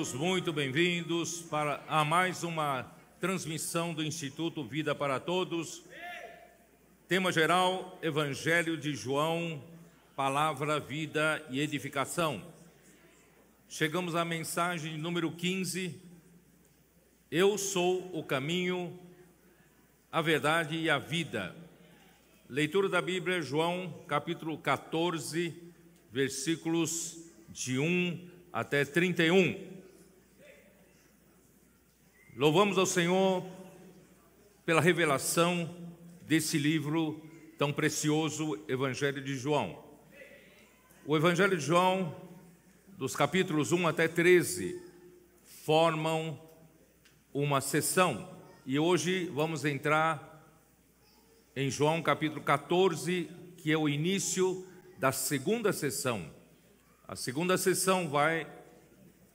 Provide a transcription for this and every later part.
todos muito bem-vindos para a mais uma transmissão do Instituto Vida para Todos. Tema geral: Evangelho de João, palavra, vida e edificação. Chegamos à mensagem número 15. Eu sou o caminho, a verdade e a vida. Leitura da Bíblia, João, capítulo 14, versículos de 1 até 31. Louvamos ao Senhor pela revelação desse livro tão precioso, Evangelho de João. O Evangelho de João, dos capítulos 1 até 13, formam uma sessão e hoje vamos entrar em João capítulo 14, que é o início da segunda sessão. A segunda sessão vai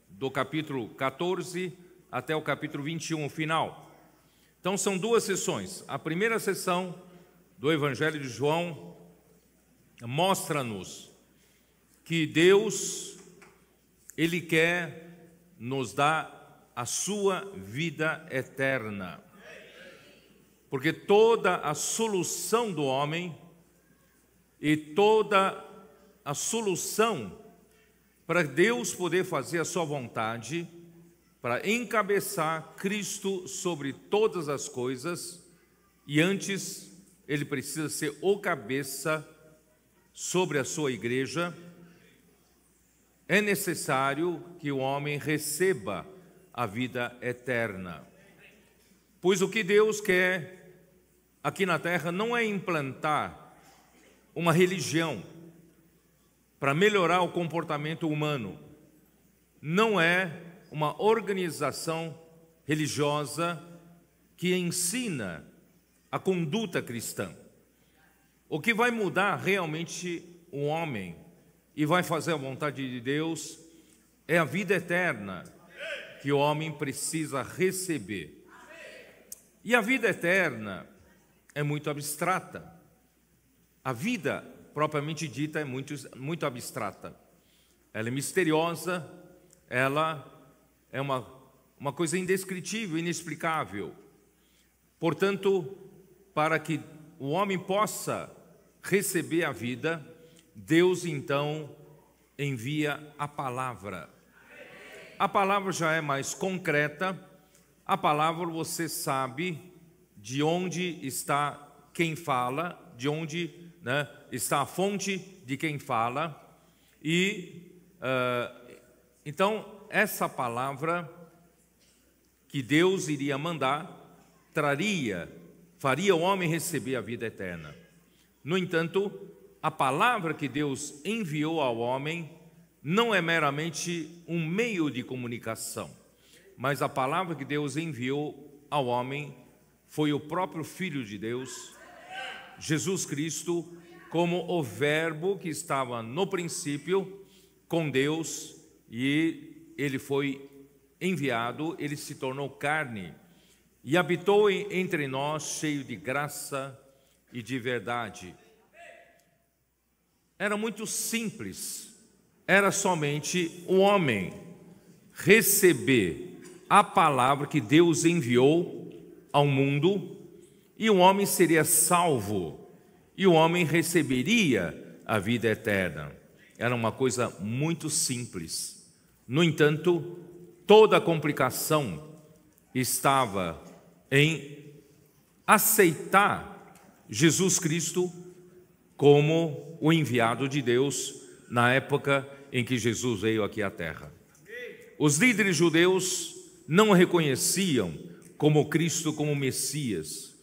do capítulo 14 até o capítulo 21, o final. Então são duas sessões. A primeira sessão do Evangelho de João mostra-nos que Deus ele quer nos dar a sua vida eterna. Porque toda a solução do homem e toda a solução para Deus poder fazer a sua vontade para encabeçar Cristo sobre todas as coisas, e antes ele precisa ser o cabeça sobre a sua igreja. É necessário que o homem receba a vida eterna. Pois o que Deus quer aqui na terra não é implantar uma religião para melhorar o comportamento humano, não é uma organização religiosa que ensina a conduta cristã. O que vai mudar realmente o um homem e vai fazer a vontade de Deus é a vida eterna que o homem precisa receber. E a vida eterna é muito abstrata. A vida propriamente dita é muito, muito abstrata. Ela é misteriosa, ela é uma, uma coisa indescritível, inexplicável. Portanto, para que o homem possa receber a vida, Deus então envia a palavra. A palavra já é mais concreta, a palavra você sabe de onde está quem fala, de onde né, está a fonte de quem fala, e uh, então essa palavra que Deus iria mandar traria, faria o homem receber a vida eterna. No entanto, a palavra que Deus enviou ao homem não é meramente um meio de comunicação, mas a palavra que Deus enviou ao homem foi o próprio Filho de Deus, Jesus Cristo, como o Verbo que estava no princípio com Deus e ele foi enviado, ele se tornou carne e habitou entre nós, cheio de graça e de verdade. Era muito simples, era somente o homem receber a palavra que Deus enviou ao mundo e o homem seria salvo e o homem receberia a vida eterna. Era uma coisa muito simples no entanto, toda a complicação estava em aceitar Jesus Cristo como o enviado de Deus na época em que Jesus veio aqui à terra. Os líderes judeus não reconheciam como Cristo como Messias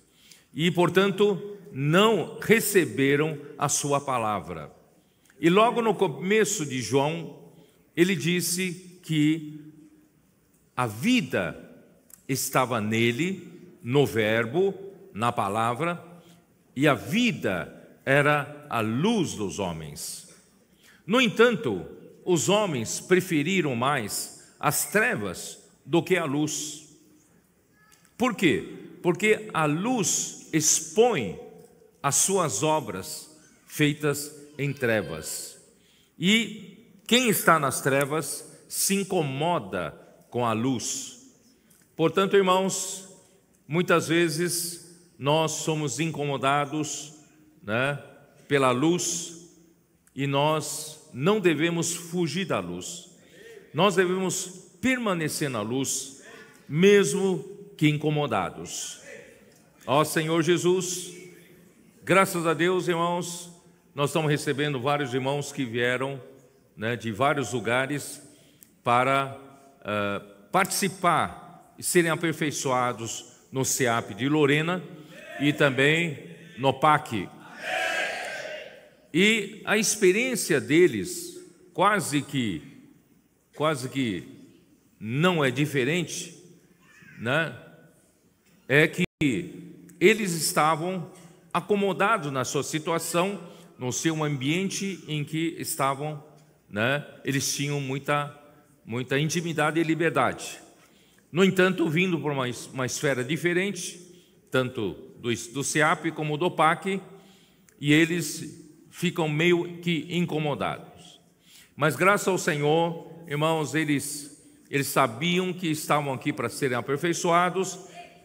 e, portanto, não receberam a sua palavra. E logo no começo de João, ele disse que a vida estava nele, no Verbo, na palavra, e a vida era a luz dos homens. No entanto, os homens preferiram mais as trevas do que a luz. Por quê? Porque a luz expõe as suas obras feitas em trevas. E quem está nas trevas se incomoda com a luz. Portanto, irmãos, muitas vezes nós somos incomodados né, pela luz e nós não devemos fugir da luz. Nós devemos permanecer na luz, mesmo que incomodados. Ó Senhor Jesus, graças a Deus, irmãos, nós estamos recebendo vários irmãos que vieram né, de vários lugares para uh, participar e serem aperfeiçoados no CEAP de Lorena e também no PAC. E a experiência deles quase que quase que não é diferente, né? É que eles estavam acomodados na sua situação, no seu ambiente em que estavam né, eles tinham muita, muita intimidade e liberdade. No entanto, vindo por uma, uma esfera diferente, tanto do, do CEAP como do PAC, e eles ficam meio que incomodados. Mas graças ao Senhor, irmãos, eles eles sabiam que estavam aqui para serem aperfeiçoados,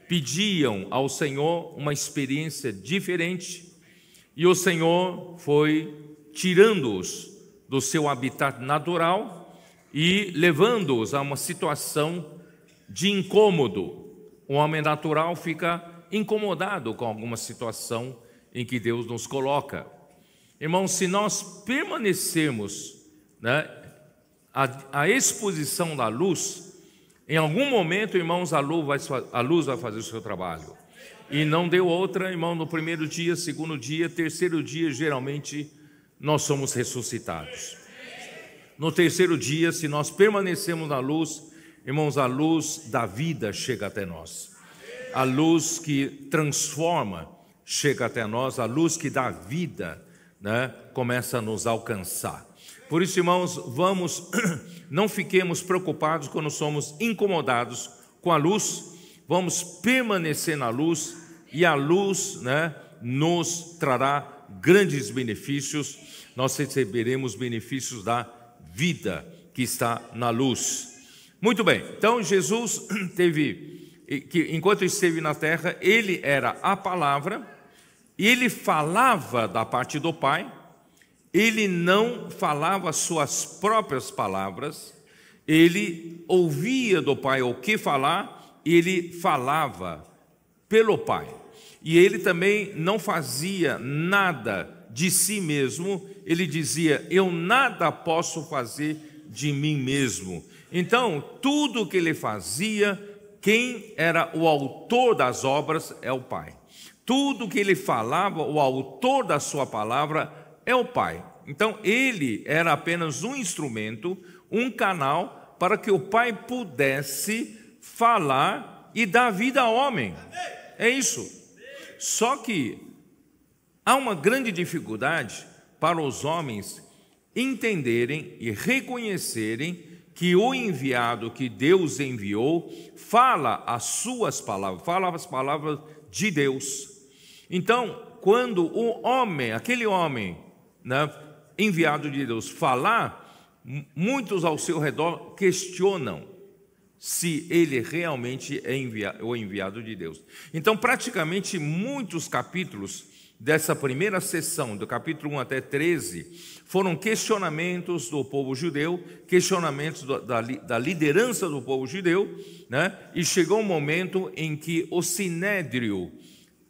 pediam ao Senhor uma experiência diferente, e o Senhor foi tirando-os do seu habitat natural e levando-os a uma situação de incômodo. O homem natural fica incomodado com alguma situação em que Deus nos coloca. Irmãos, se nós permanecermos né, a, a exposição da luz, em algum momento, irmãos, a luz, vai, a luz vai fazer o seu trabalho. E não deu outra, irmão, no primeiro dia, segundo dia, terceiro dia, geralmente nós somos ressuscitados. No terceiro dia, se nós permanecemos na luz, irmãos, a luz da vida chega até nós. A luz que transforma chega até nós, a luz que dá vida, né, começa a nos alcançar. Por isso, irmãos, vamos, não fiquemos preocupados quando somos incomodados com a luz, vamos permanecer na luz e a luz né, nos trará grandes benefícios, nós receberemos benefícios da vida que está na luz. Muito bem, então Jesus teve, que enquanto esteve na terra, ele era a palavra, e ele falava da parte do Pai, ele não falava suas próprias palavras, ele ouvia do Pai o que falar, ele falava pelo Pai. E ele também não fazia nada de si mesmo, ele dizia: Eu nada posso fazer de mim mesmo. Então, tudo o que ele fazia, quem era o autor das obras é o Pai. Tudo o que ele falava, o autor da sua palavra é o Pai. Então, ele era apenas um instrumento, um canal para que o Pai pudesse falar e dar vida ao homem. É isso. Só que há uma grande dificuldade para os homens entenderem e reconhecerem que o enviado que Deus enviou fala as suas palavras, fala as palavras de Deus. Então, quando o homem, aquele homem, né, enviado de Deus, falar, muitos ao seu redor questionam se ele realmente é o enviado de Deus. Então, praticamente muitos capítulos dessa primeira sessão, do capítulo 1 até 13, foram questionamentos do povo judeu, questionamentos da, da liderança do povo judeu, né? e chegou um momento em que o sinédrio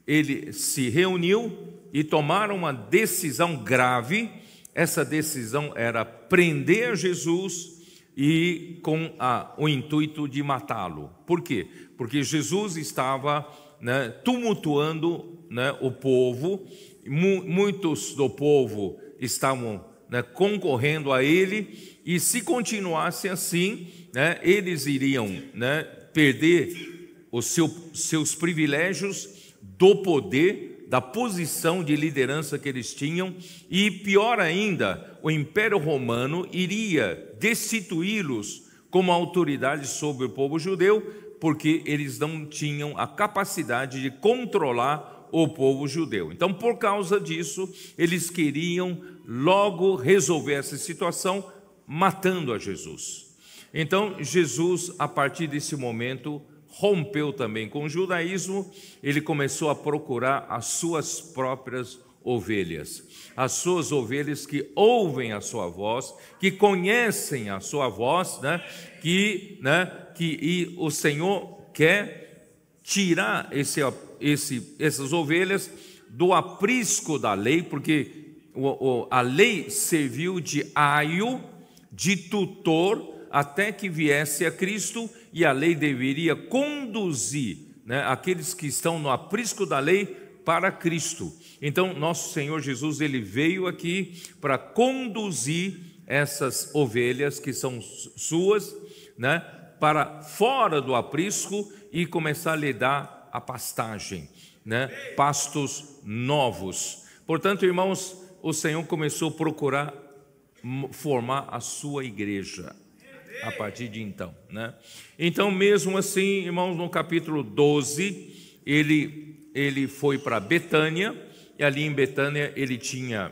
ele se reuniu e tomaram uma decisão grave. Essa decisão era prender Jesus e com a, o intuito de matá-lo. Por quê? Porque Jesus estava né, tumultuando né, o povo, mu muitos do povo estavam né, concorrendo a ele, e se continuasse assim, né, eles iriam né, perder os seu, seus privilégios do poder da posição de liderança que eles tinham, e pior ainda, o Império Romano iria destituí-los como autoridade sobre o povo judeu, porque eles não tinham a capacidade de controlar o povo judeu. Então, por causa disso, eles queriam logo resolver essa situação matando a Jesus. Então, Jesus, a partir desse momento, rompeu também com o judaísmo, ele começou a procurar as suas próprias ovelhas, as suas ovelhas que ouvem a sua voz, que conhecem a sua voz, né? Que, né? Que e o Senhor quer tirar esse, esse, essas ovelhas do aprisco da lei, porque a lei serviu de aio, de tutor, até que viesse a Cristo e a lei deveria conduzir né, aqueles que estão no aprisco da lei para Cristo. Então, nosso Senhor Jesus, ele veio aqui para conduzir essas ovelhas que são suas, né, para fora do aprisco e começar a lhe dar a pastagem, né, pastos novos. Portanto, irmãos, o Senhor começou a procurar formar a sua igreja a partir de então. Né? Então, mesmo assim, irmãos, no capítulo 12, ele, ele foi para Betânia, e ali em Betânia ele tinha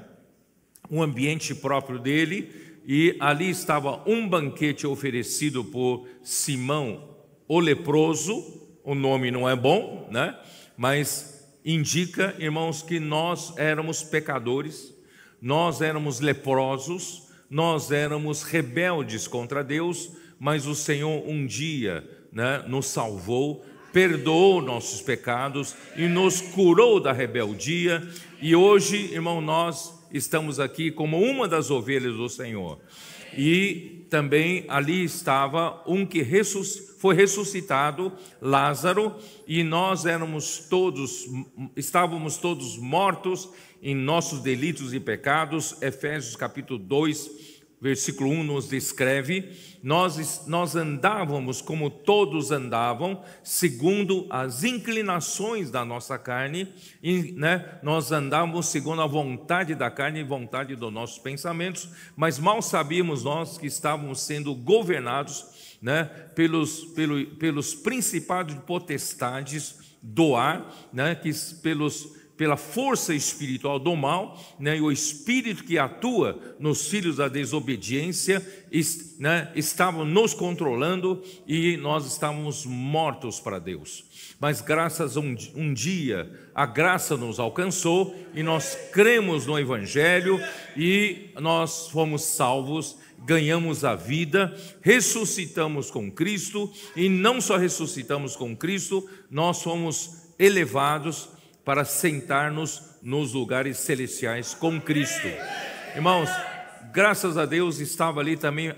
um ambiente próprio dele, e ali estava um banquete oferecido por Simão, o leproso, o nome não é bom, né? mas indica, irmãos, que nós éramos pecadores, nós éramos leprosos, nós éramos rebeldes contra Deus, mas o Senhor um dia né, nos salvou, perdoou nossos pecados e nos curou da rebeldia. E hoje, irmão, nós estamos aqui como uma das ovelhas do Senhor. E também ali estava um que ressuscitou foi ressuscitado Lázaro e nós éramos todos, estávamos todos mortos em nossos delitos e pecados. Efésios capítulo 2, versículo 1 nos descreve: nós, nós andávamos como todos andavam, segundo as inclinações da nossa carne, e, né, nós andávamos segundo a vontade da carne e vontade dos nossos pensamentos, mas mal sabíamos nós que estávamos sendo governados né, pelos, pelo, pelos principados de potestades do ar, né, que pelos pela força espiritual do mal, né, e o espírito que atua nos filhos da desobediência, est, né, estavam nos controlando e nós estávamos mortos para Deus. Mas graças a um, um dia a graça nos alcançou e nós cremos no Evangelho e nós fomos salvos ganhamos a vida, ressuscitamos com Cristo e não só ressuscitamos com Cristo, nós fomos elevados para sentar-nos nos lugares celestiais com Cristo. Irmãos, graças a Deus estava ali também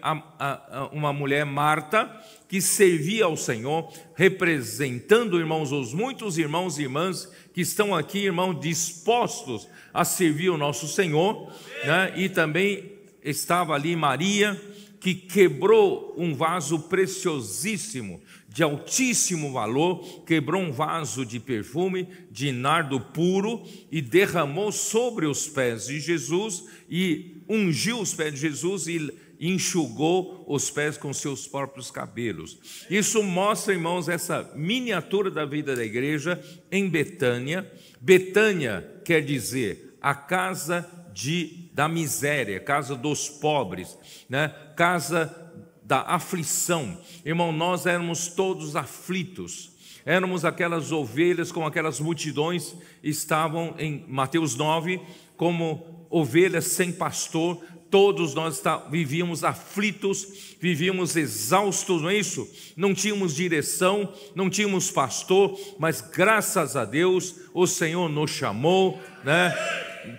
uma mulher, Marta, que servia ao Senhor, representando, irmãos, os muitos irmãos e irmãs que estão aqui, irmão, dispostos a servir o nosso Senhor, né? e também estava ali Maria, que quebrou um vaso preciosíssimo de altíssimo valor, quebrou um vaso de perfume, de nardo puro, e derramou sobre os pés de Jesus, e ungiu os pés de Jesus e enxugou os pés com seus próprios cabelos. Isso mostra, irmãos, essa miniatura da vida da igreja em Betânia. Betânia quer dizer a casa de, da miséria, casa dos pobres, né? casa da aflição. Irmão, nós éramos todos aflitos. Éramos aquelas ovelhas com aquelas multidões estavam em Mateus 9, como ovelhas sem pastor, todos nós vivíamos aflitos, vivíamos exaustos, não é isso? Não tínhamos direção, não tínhamos pastor, mas graças a Deus o Senhor nos chamou, né?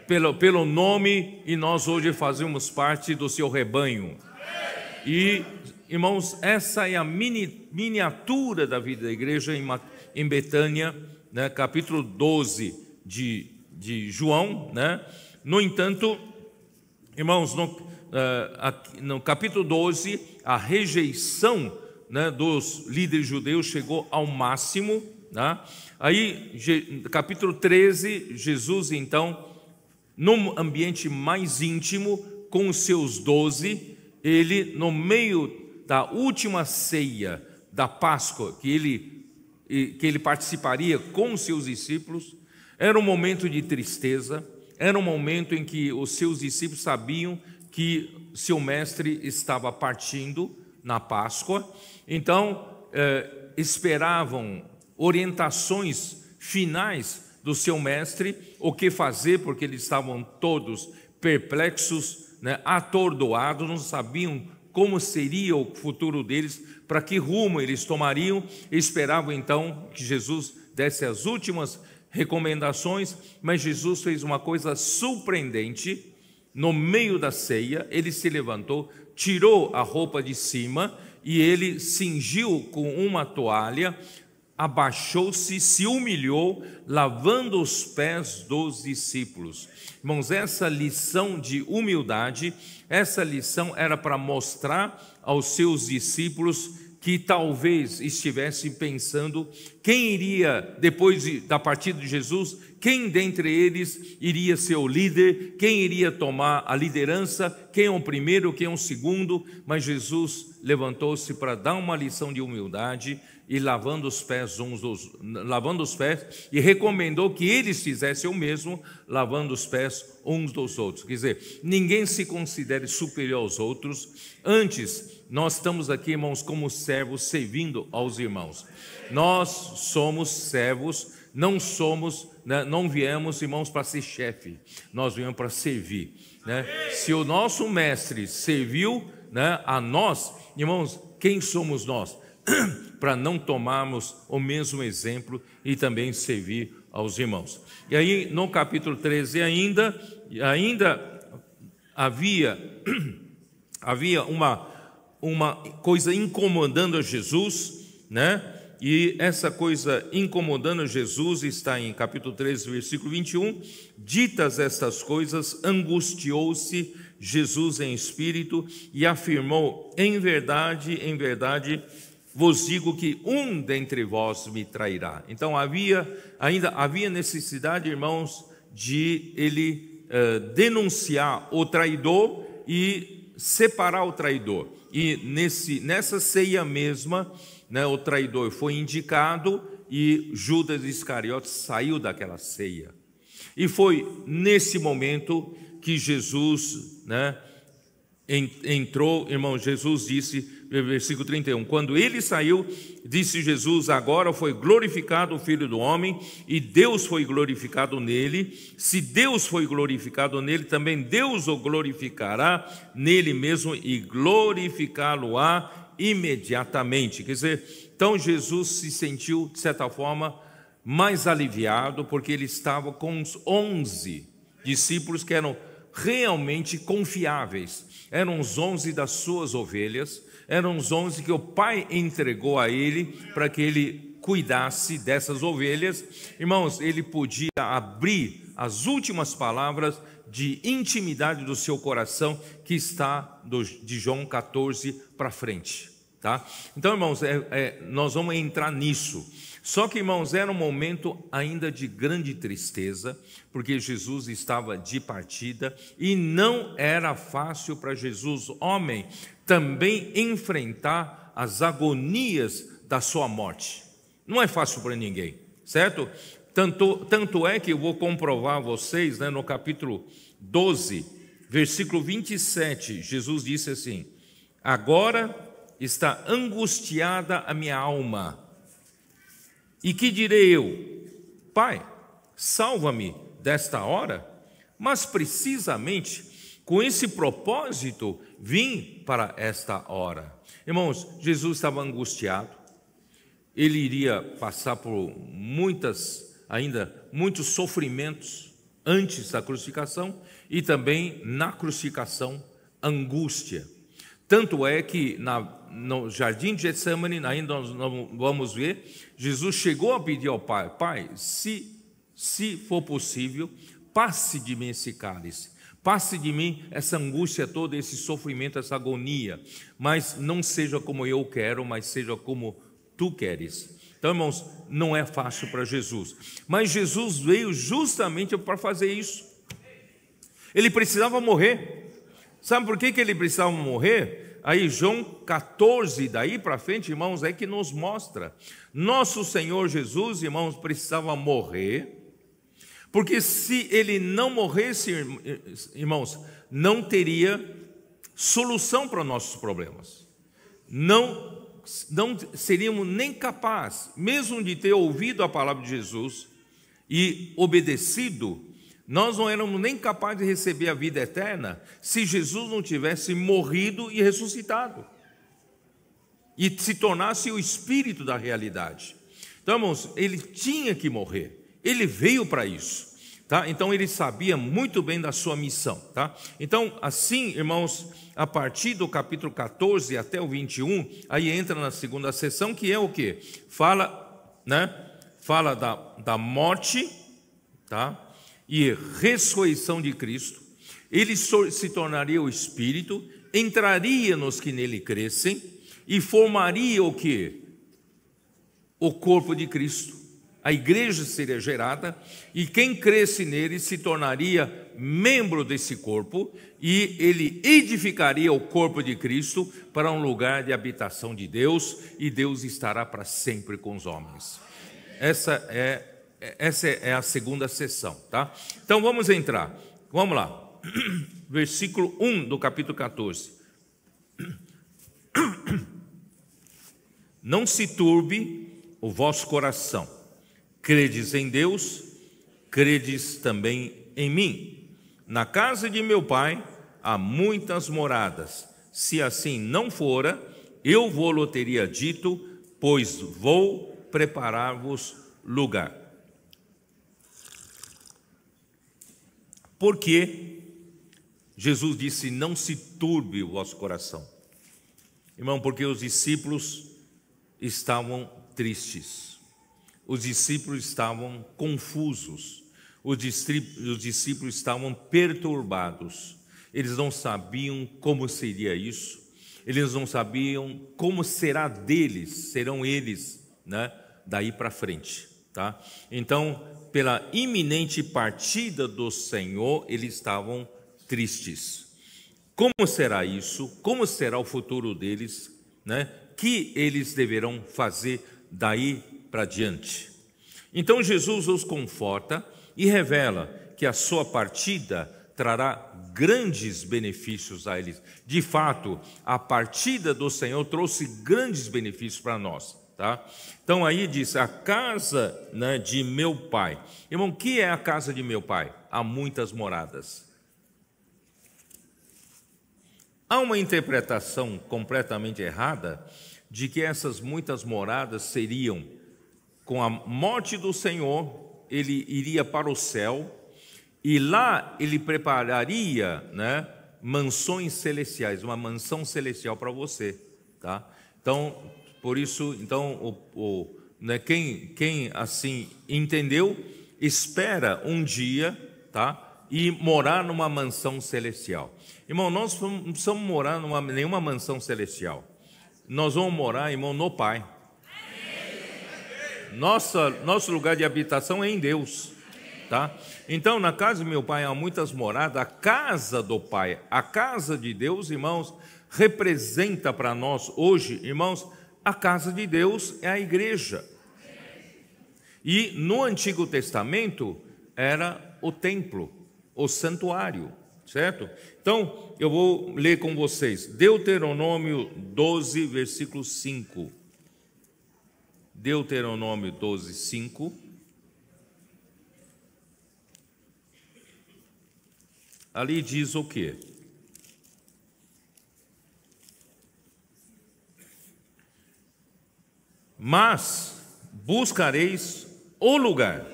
Pelo, pelo nome, e nós hoje fazemos parte do seu rebanho. E Irmãos, essa é a mini, miniatura da vida da igreja em, em Betânia, né, capítulo 12 de, de João. Né? No entanto, irmãos, no, uh, aqui, no capítulo 12, a rejeição né, dos líderes judeus chegou ao máximo. Né? Aí, je, capítulo 13, Jesus, então, num ambiente mais íntimo, com os seus doze, ele, no meio da última ceia da Páscoa que ele, que ele participaria com seus discípulos, era um momento de tristeza, era um momento em que os seus discípulos sabiam que seu mestre estava partindo na Páscoa, então eh, esperavam orientações finais do seu mestre, o que fazer, porque eles estavam todos perplexos, né, atordoados, não sabiam como seria o futuro deles, para que rumo eles tomariam, esperavam então que Jesus desse as últimas recomendações, mas Jesus fez uma coisa surpreendente. No meio da ceia, ele se levantou, tirou a roupa de cima e ele cingiu com uma toalha, abaixou-se, se humilhou, lavando os pés dos discípulos. Irmãos, essa lição de humildade, essa lição era para mostrar aos seus discípulos que talvez estivessem pensando quem iria, depois de, da partida de Jesus, quem dentre eles iria ser o líder, quem iria tomar a liderança, quem é o primeiro, quem é o segundo, mas Jesus levantou-se para dar uma lição de humildade e lavando os pés uns dos, lavando os pés e recomendou que eles fizessem o mesmo, lavando os pés uns dos outros. Quer dizer, ninguém se considere superior aos outros. Antes, nós estamos aqui, irmãos, como servos servindo aos irmãos. Nós somos servos, não somos, né, não viemos, irmãos, para ser chefe. Nós viemos para servir. Né? Se o nosso mestre serviu né, a nós, irmãos, quem somos nós? para não tomarmos o mesmo exemplo e também servir aos irmãos. E aí, no capítulo 13 ainda, ainda havia havia uma uma coisa incomodando a Jesus, né? E essa coisa incomodando a Jesus está em capítulo 13, versículo 21. Ditas estas coisas, angustiou-se Jesus em espírito e afirmou: Em verdade, em verdade, vos digo que um dentre vós me trairá. Então havia ainda havia necessidade, irmãos, de ele eh, denunciar o traidor e separar o traidor. E nesse nessa ceia mesma, né, o traidor foi indicado e Judas Iscariotes saiu daquela ceia. E foi nesse momento que Jesus, né, entrou, irmão, Jesus disse versículo 31. Quando ele saiu, disse Jesus: Agora foi glorificado o Filho do Homem, e Deus foi glorificado nele. Se Deus foi glorificado nele, também Deus o glorificará nele mesmo e glorificá-lo-á imediatamente. Quer dizer, então Jesus se sentiu, de certa forma, mais aliviado, porque ele estava com os onze discípulos que eram realmente confiáveis. Eram os onze das suas ovelhas, eram os onze que o pai entregou a ele para que ele cuidasse dessas ovelhas. Irmãos, ele podia abrir as últimas palavras de intimidade do seu coração que está de João 14 para frente, tá? Então, irmãos, é, é, nós vamos entrar nisso. Só que, irmãos, era um momento ainda de grande tristeza, porque Jesus estava de partida e não era fácil para Jesus, homem, também enfrentar as agonias da sua morte. Não é fácil para ninguém, certo? Tanto, tanto é que eu vou comprovar a vocês, né, no capítulo 12, versículo 27, Jesus disse assim: Agora está angustiada a minha alma e que direi eu? Pai, salva-me desta hora? Mas precisamente com esse propósito vim para esta hora. Irmãos, Jesus estava angustiado, ele iria passar por muitas, ainda muitos sofrimentos antes da crucificação e também na crucificação, angústia. Tanto é que na, no jardim de Getsemane, ainda nós vamos ver, Jesus chegou a pedir ao Pai: Pai, se, se for possível, passe de mim esse cálice. Passe de mim essa angústia toda, esse sofrimento, essa agonia, mas não seja como eu quero, mas seja como tu queres. Então, irmãos, não é fácil para Jesus, mas Jesus veio justamente para fazer isso. Ele precisava morrer, Sabe por que, que ele precisava morrer? Aí, João 14, daí para frente, irmãos, é que nos mostra. Nosso Senhor Jesus, irmãos, precisava morrer, porque se ele não morresse, irmãos, não teria solução para nossos problemas. Não, não seríamos nem capazes, mesmo de ter ouvido a palavra de Jesus e obedecido, nós não éramos nem capazes de receber a vida eterna se Jesus não tivesse morrido e ressuscitado e se tornasse o espírito da realidade. Então, irmãos, ele tinha que morrer. Ele veio para isso. Tá? Então ele sabia muito bem da sua missão, tá? Então, assim, irmãos, a partir do capítulo 14 até o 21, aí entra na segunda sessão, que é o que? Fala, né? Fala da, da morte, tá? e ressurreição de Cristo, ele se tornaria o Espírito, entraria nos que nele crescem e formaria o que? O corpo de Cristo. A igreja seria gerada e quem cresce nele se tornaria membro desse corpo e ele edificaria o corpo de Cristo para um lugar de habitação de Deus e Deus estará para sempre com os homens. Essa é é, essa é, é a segunda sessão, tá? Então vamos entrar. Vamos lá. Versículo 1 do capítulo 14. Não se turbe o vosso coração. Credes em Deus, credes também em mim. Na casa de meu pai há muitas moradas. Se assim não fora, eu vou-lo teria dito, pois vou preparar-vos lugar. Porque Jesus disse: Não se turbe o vosso coração. Irmão, porque os discípulos estavam tristes, os discípulos estavam confusos, os discípulos estavam perturbados, eles não sabiam como seria isso, eles não sabiam como será deles, serão eles, né, daí para frente. Tá? Então, pela iminente partida do Senhor, eles estavam tristes. Como será isso? Como será o futuro deles? Né? Que eles deverão fazer daí para diante? Então Jesus os conforta e revela que a sua partida trará grandes benefícios a eles. De fato, a partida do Senhor trouxe grandes benefícios para nós. Tá? Então aí diz a casa né, de meu pai. Irmão, o que é a casa de meu pai? Há muitas moradas. Há uma interpretação completamente errada de que essas muitas moradas seriam com a morte do Senhor, ele iria para o céu e lá ele prepararia, né, mansões celestiais, uma mansão celestial para você, tá? Então, por isso, então, o, o, né, quem, quem assim entendeu, espera um dia, tá? E morar numa mansão celestial. Irmão, nós não precisamos morar numa nenhuma mansão celestial. Nós vamos morar, irmão, no Pai. Nossa, nosso lugar de habitação é em Deus. Tá? Então, na casa do meu pai há muitas moradas, a casa do pai, a casa de Deus, irmãos, representa para nós hoje, irmãos, a casa de Deus é a igreja. E no Antigo Testamento era o templo, o santuário, certo? Então, eu vou ler com vocês. Deuteronômio 12, versículo 5. Deuteronômio 12, 5. Ali diz o quê? mas buscareis o lugar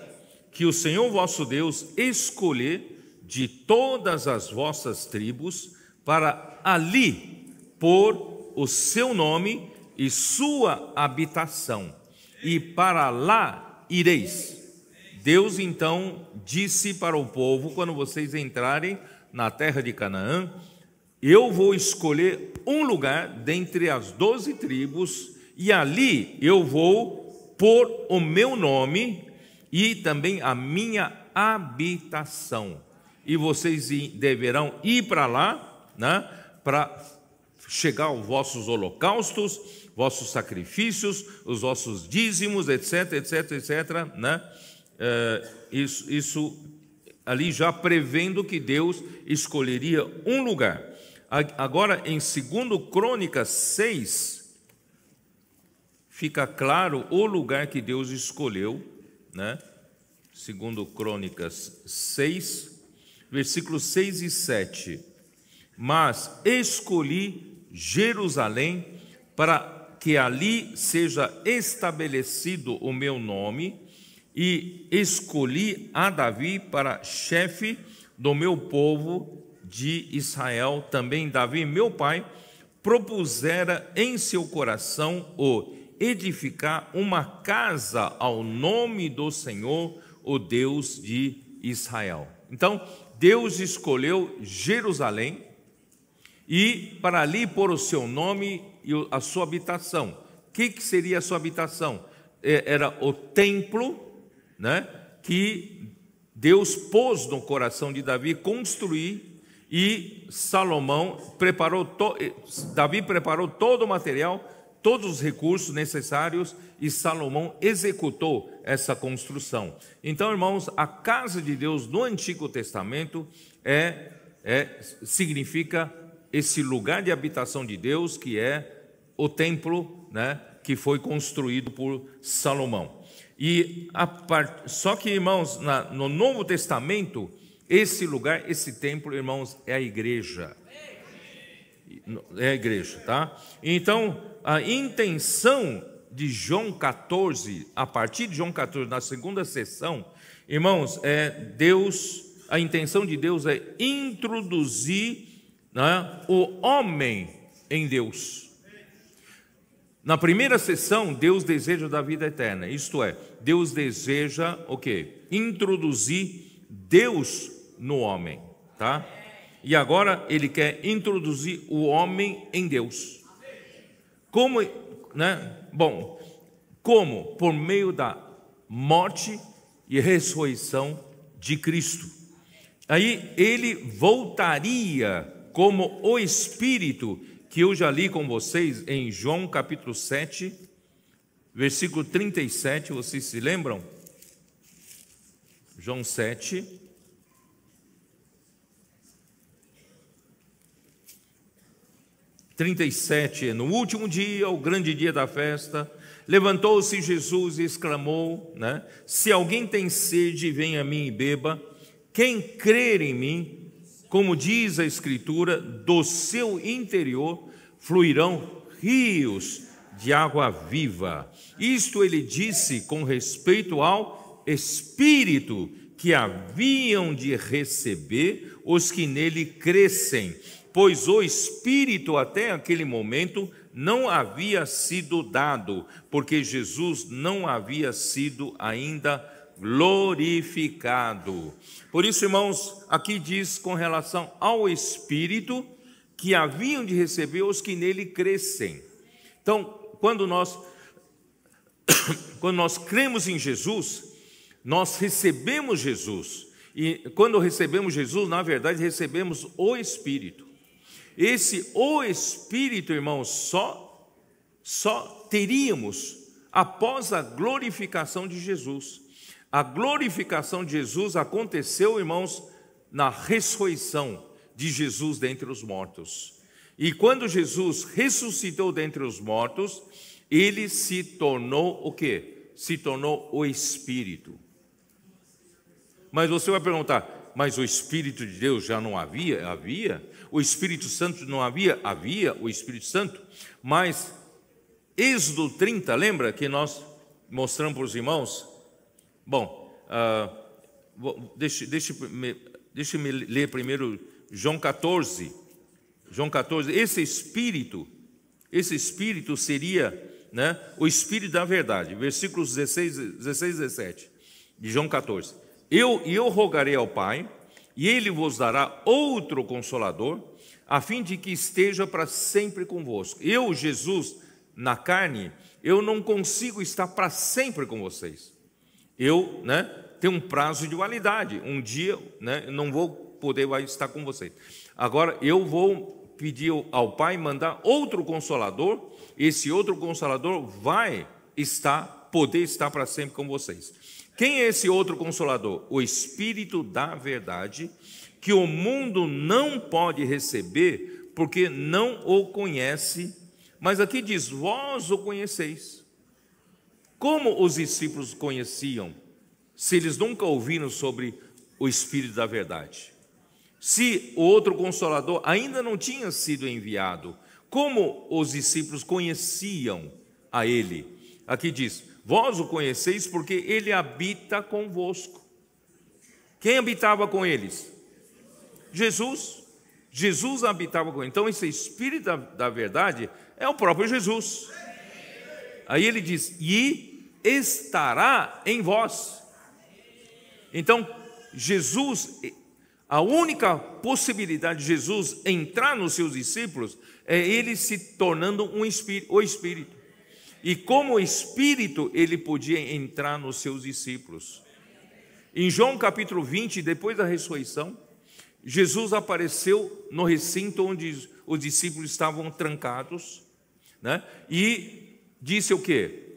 que o Senhor vosso Deus escolher de todas as vossas tribos para ali pôr o seu nome e sua habitação, e para lá ireis. Deus então disse para o povo: quando vocês entrarem na terra de Canaã, eu vou escolher um lugar dentre as doze tribos e ali eu vou pôr o meu nome e também a minha habitação. E vocês deverão ir para lá, né, para chegar aos vossos holocaustos, vossos sacrifícios, os vossos dízimos, etc, etc, etc, né? É, isso, isso ali já prevendo que Deus escolheria um lugar. Agora, em 2 Crônicas 6, fica claro o lugar que Deus escolheu, né? segundo Crônicas 6, versículos 6 e 7. Mas escolhi Jerusalém para que ali seja estabelecido o meu nome, e escolhi a Davi para chefe do meu povo de Israel. Também Davi, meu pai, propusera em seu coração o edificar uma casa ao nome do Senhor, o Deus de Israel. Então, Deus escolheu Jerusalém e para ali pôr o seu nome e a sua habitação. O que, que seria a sua habitação? É, era o templo né, que Deus pôs no coração de Davi construir e Salomão preparou, eh, Davi preparou todo o material todos os recursos necessários e Salomão executou essa construção. Então, irmãos, a casa de Deus no Antigo Testamento é, é significa esse lugar de habitação de Deus que é o templo, né, que foi construído por Salomão. E part... só que, irmãos, na, no Novo Testamento, esse lugar, esse templo, irmãos, é a igreja é a igreja, tá? Então, a intenção de João 14, a partir de João 14, na segunda sessão, irmãos, é Deus, a intenção de Deus é introduzir né, o homem em Deus. Na primeira sessão, Deus deseja da vida eterna, isto é, Deus deseja o quê? Introduzir Deus no homem, tá? e agora ele quer introduzir o homem em Deus. Como, né? Bom, como? Por meio da morte e ressurreição de Cristo. Aí ele voltaria como o Espírito, que eu já li com vocês em João capítulo 7, versículo 37, vocês se lembram? João 7, 37, no último dia, o grande dia da festa, levantou-se Jesus e exclamou: né, Se alguém tem sede, venha a mim e beba. Quem crer em mim, como diz a Escritura, do seu interior fluirão rios de água viva. Isto ele disse com respeito ao Espírito que haviam de receber os que nele crescem pois o Espírito até aquele momento não havia sido dado, porque Jesus não havia sido ainda glorificado. Por isso, irmãos, aqui diz com relação ao Espírito que haviam de receber os que nele crescem. Então, quando nós quando nós cremos em Jesus, nós recebemos Jesus. E quando recebemos Jesus, na verdade, recebemos o Espírito. Esse o Espírito, irmãos, só, só teríamos após a glorificação de Jesus. A glorificação de Jesus aconteceu, irmãos, na ressurreição de Jesus dentre os mortos. E quando Jesus ressuscitou dentre os mortos, ele se tornou o quê? Se tornou o Espírito. Mas você vai perguntar, mas o Espírito de Deus já não havia? Havia? o Espírito Santo não havia? Havia o Espírito Santo, mas Êxodo 30, lembra que nós mostramos para os irmãos? Bom, uh, deixe, me ler primeiro João 14. João 14, esse Espírito, esse Espírito seria né, o Espírito da verdade, versículos 16, 16 17 de João 14. Eu, eu rogarei ao Pai, e ele vos dará outro consolador, a fim de que esteja para sempre convosco. Eu, Jesus, na carne, eu não consigo estar para sempre com vocês. Eu, né, tenho um prazo de validade. Um dia, né, não vou poder estar com vocês. Agora eu vou pedir ao Pai mandar outro consolador, esse outro consolador vai estar poder estar para sempre com vocês. Quem é esse outro consolador? O Espírito da Verdade, que o mundo não pode receber, porque não o conhece. Mas aqui diz: vós o conheceis. Como os discípulos conheciam, se eles nunca ouviram sobre o Espírito da Verdade? Se o outro consolador ainda não tinha sido enviado, como os discípulos conheciam a ele? Aqui diz: Vós o conheceis porque ele habita convosco. Quem habitava com eles? Jesus. Jesus habitava com eles. Então, esse Espírito da, da verdade é o próprio Jesus. Aí ele diz: E estará em vós. Então, Jesus, a única possibilidade de Jesus entrar nos seus discípulos é ele se tornando um espírito, o Espírito. E como espírito, ele podia entrar nos seus discípulos. Em João capítulo 20, depois da ressurreição, Jesus apareceu no recinto onde os discípulos estavam trancados, né? E disse o quê?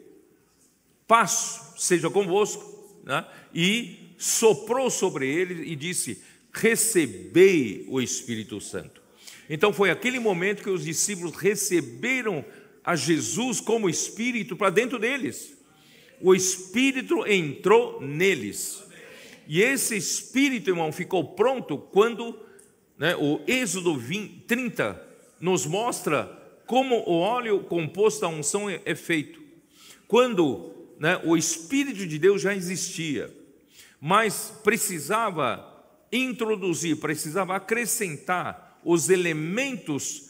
Passo seja convosco, né? E soprou sobre eles e disse: "Recebei o Espírito Santo". Então foi aquele momento que os discípulos receberam a Jesus como Espírito para dentro deles. O Espírito entrou neles. E esse Espírito, irmão, ficou pronto quando né, o Êxodo 20, 30 nos mostra como o óleo composto à unção é, é feito. Quando né, o Espírito de Deus já existia, mas precisava introduzir, precisava acrescentar os elementos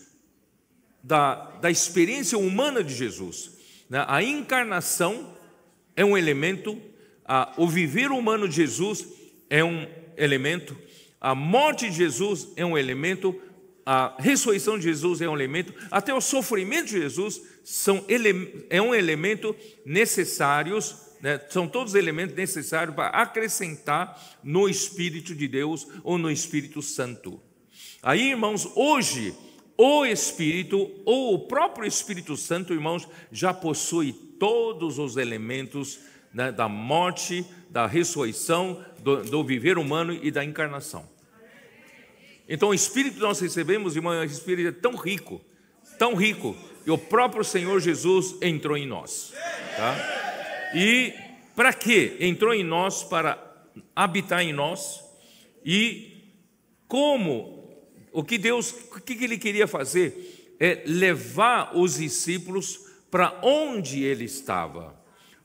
da, da experiência humana de Jesus. Né? A encarnação é um elemento, a, o viver humano de Jesus é um elemento, a morte de Jesus é um elemento, a ressurreição de Jesus é um elemento, até o sofrimento de Jesus são ele, é um elemento necessários, né? são todos elementos necessários para acrescentar no Espírito de Deus ou no Espírito Santo. Aí, irmãos, hoje o Espírito ou o próprio Espírito Santo, irmãos, já possui todos os elementos né, da morte, da ressurreição, do, do viver humano e da encarnação. Então, o Espírito que nós recebemos, irmão, o é Espírito é tão rico, tão rico, e o próprio Senhor Jesus entrou em nós. Tá? E para quê? Entrou em nós para habitar em nós e como o que Deus, o que ele queria fazer é levar os discípulos para onde ele estava.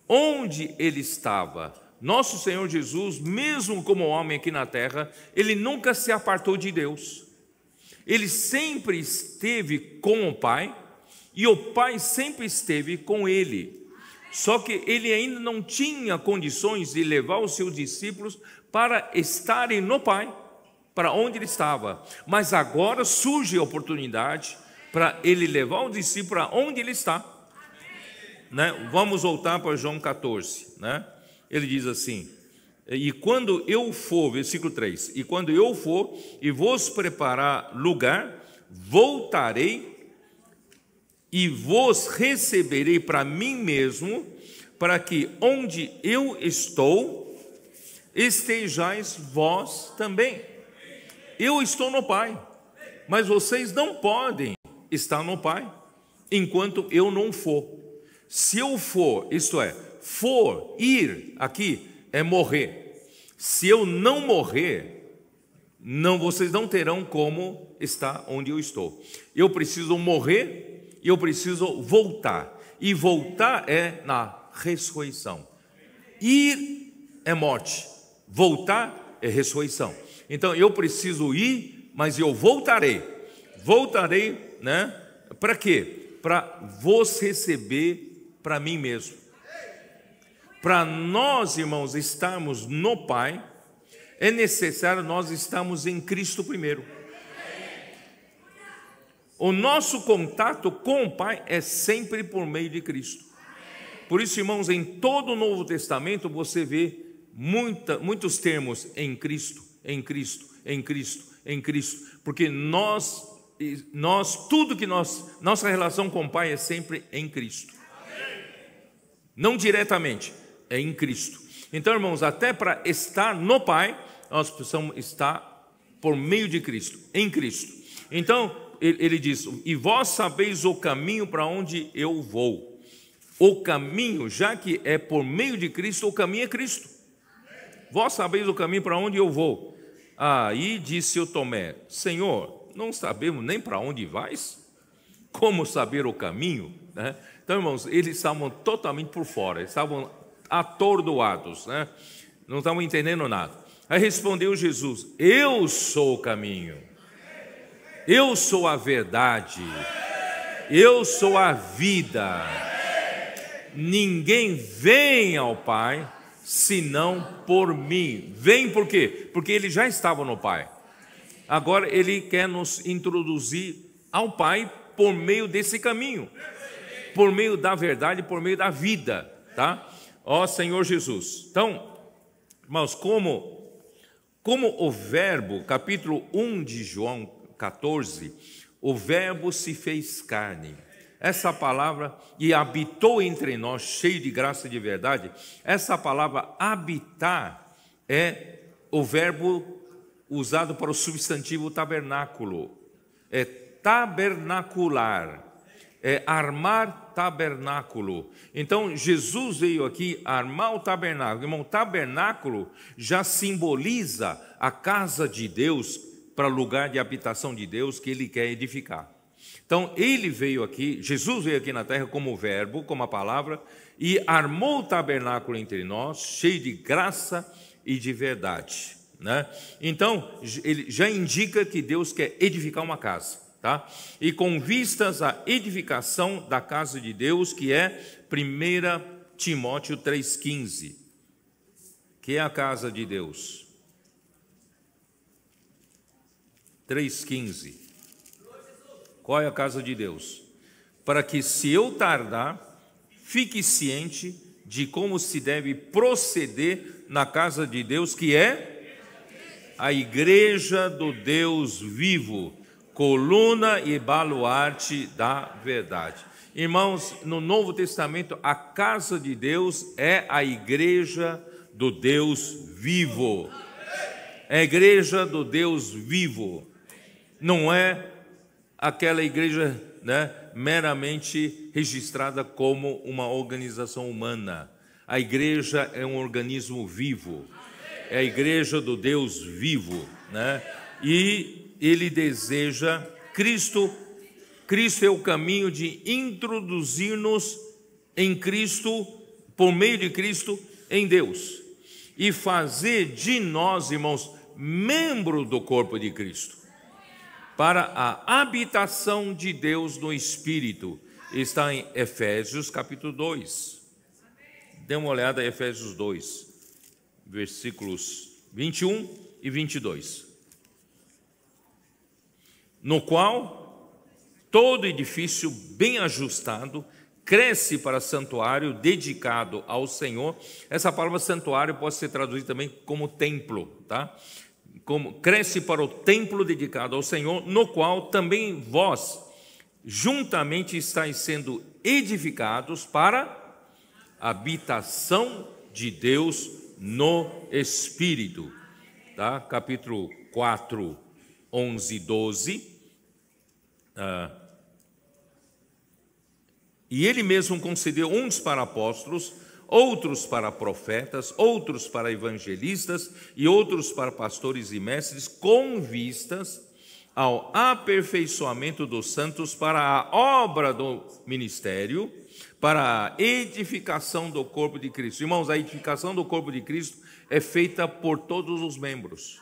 Onde ele estava. Nosso Senhor Jesus, mesmo como homem aqui na terra, ele nunca se apartou de Deus. Ele sempre esteve com o Pai e o Pai sempre esteve com ele. Só que ele ainda não tinha condições de levar os seus discípulos para estarem no Pai para onde ele estava. Mas agora surge a oportunidade para ele levar o discípulo para onde ele está. Né? Vamos voltar para João 14. Né? Ele diz assim: E quando eu for, versículo 3: E quando eu for e vos preparar lugar, voltarei e vos receberei para mim mesmo, para que onde eu estou, estejais vós também. Eu estou no Pai, mas vocês não podem estar no Pai enquanto eu não for. Se eu for, isto é, for, ir aqui, é morrer. Se eu não morrer, não vocês não terão como estar onde eu estou. Eu preciso morrer e eu preciso voltar. E voltar é na ressurreição. Ir é morte, voltar é ressurreição. Então eu preciso ir, mas eu voltarei. Voltarei, né? Para quê? Para vos receber para mim mesmo. Para nós, irmãos, estarmos no Pai, é necessário nós estarmos em Cristo primeiro. O nosso contato com o Pai é sempre por meio de Cristo. Por isso, irmãos, em todo o Novo Testamento você vê muita, muitos termos em Cristo em Cristo, em Cristo, em Cristo, porque nós nós tudo que nós nossa relação com o Pai é sempre em Cristo. Não diretamente, é em Cristo. Então, irmãos, até para estar no Pai, nós precisamos estar por meio de Cristo, em Cristo. Então, ele diz: "E vós sabeis o caminho para onde eu vou". O caminho, já que é por meio de Cristo, o caminho é Cristo. Vós sabeis o caminho para onde eu vou. Aí disse o Tomé: Senhor, não sabemos nem para onde vais? Como saber o caminho? Né? Então, irmãos, eles estavam totalmente por fora, eles estavam atordoados, né? não estavam entendendo nada. Aí respondeu Jesus: Eu sou o caminho, eu sou a verdade, eu sou a vida. Ninguém vem ao Pai senão por mim. Vem por quê? Porque ele já estava no Pai. Agora ele quer nos introduzir ao Pai por meio desse caminho, por meio da verdade, por meio da vida, tá? Ó Senhor Jesus. Então, irmãos, como como o Verbo, capítulo 1 de João 14, o Verbo se fez carne essa palavra, e habitou entre nós, cheio de graça e de verdade, essa palavra habitar é o verbo usado para o substantivo tabernáculo. É tabernacular, é armar tabernáculo. Então, Jesus veio aqui armar o tabernáculo. Irmão, tabernáculo já simboliza a casa de Deus para lugar de habitação de Deus que ele quer edificar. Então, ele veio aqui, Jesus veio aqui na terra como verbo, como a palavra, e armou o tabernáculo entre nós, cheio de graça e de verdade. Né? Então, ele já indica que Deus quer edificar uma casa. Tá? E com vistas à edificação da casa de Deus, que é 1 Timóteo 3,15, que é a casa de Deus. 3,15. Qual é a casa de Deus? Para que, se eu tardar, fique ciente de como se deve proceder na casa de Deus, que é a igreja do Deus vivo, coluna e baluarte da verdade. Irmãos, no Novo Testamento, a casa de Deus é a igreja do Deus vivo. É a igreja do Deus vivo. Não é aquela igreja né, meramente registrada como uma organização humana. A igreja é um organismo vivo, é a igreja do Deus vivo, né? E ele deseja Cristo. Cristo é o caminho de introduzir-nos em Cristo, por meio de Cristo, em Deus e fazer de nós, irmãos, membro do corpo de Cristo para a habitação de Deus no Espírito. Está em Efésios capítulo 2. Dê uma olhada em Efésios 2, versículos 21 e 22. No qual todo edifício bem ajustado cresce para santuário dedicado ao Senhor. Essa palavra santuário pode ser traduzida também como templo, tá? como cresce para o templo dedicado ao Senhor, no qual também vós juntamente estáis sendo edificados para a habitação de Deus no Espírito. Tá? Capítulo 4, 11 e 12. Ah. E ele mesmo concedeu uns para apóstolos, outros para profetas, outros para evangelistas e outros para pastores e mestres, com vistas ao aperfeiçoamento dos santos para a obra do ministério, para a edificação do corpo de Cristo. Irmãos, a edificação do corpo de Cristo é feita por todos os membros.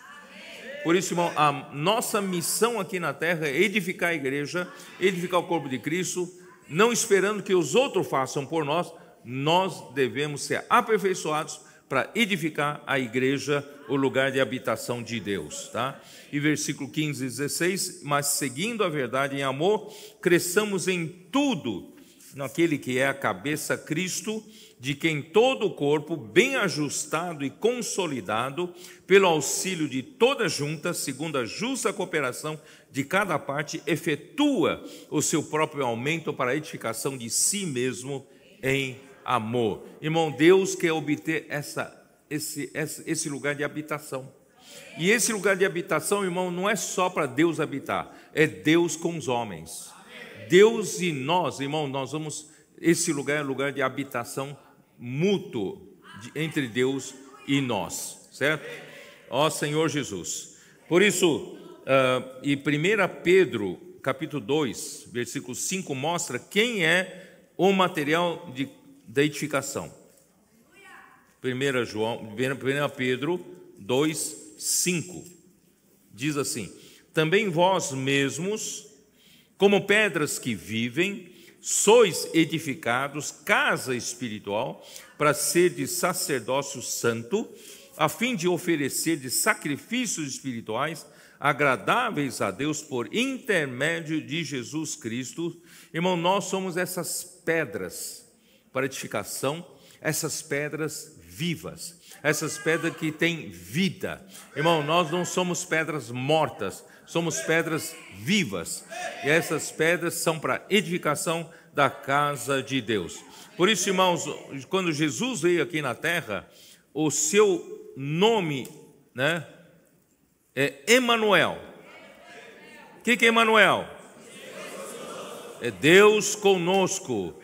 Por isso, irmão, a nossa missão aqui na terra é edificar a igreja, edificar o corpo de Cristo, não esperando que os outros façam por nós, nós devemos ser aperfeiçoados para edificar a igreja, o lugar de habitação de Deus, tá? E versículo 15 e 16, mas seguindo a verdade em amor, cresçamos em tudo naquele que é a cabeça Cristo, de quem todo o corpo, bem ajustado e consolidado, pelo auxílio de toda junta, segundo a justa cooperação de cada parte, efetua o seu próprio aumento para a edificação de si mesmo em amor. Irmão, Deus quer obter essa, esse, esse lugar de habitação. E esse lugar de habitação, irmão, não é só para Deus habitar, é Deus com os homens. Deus e nós, irmão, nós vamos. Esse lugar é lugar de habitação mútuo entre Deus e nós, certo? Ó Senhor Jesus. Por isso, uh, e 1 Pedro, capítulo 2, versículo 5, mostra quem é o material de deificação. 1 João, 1 Pedro 2, 5. Diz assim: Também vós mesmos, como pedras que vivem, sois edificados casa espiritual para ser de sacerdócio santo, a fim de oferecer de sacrifícios espirituais agradáveis a Deus por intermédio de Jesus Cristo. Irmão, nós somos essas pedras para edificação, essas pedras vivas, essas pedras que têm vida. Irmão, nós não somos pedras mortas, somos pedras vivas. E essas pedras são para edificação da casa de Deus. Por isso, irmãos, quando Jesus veio aqui na terra, o seu nome, né, é Emanuel. O que, que é Emanuel? É Deus conosco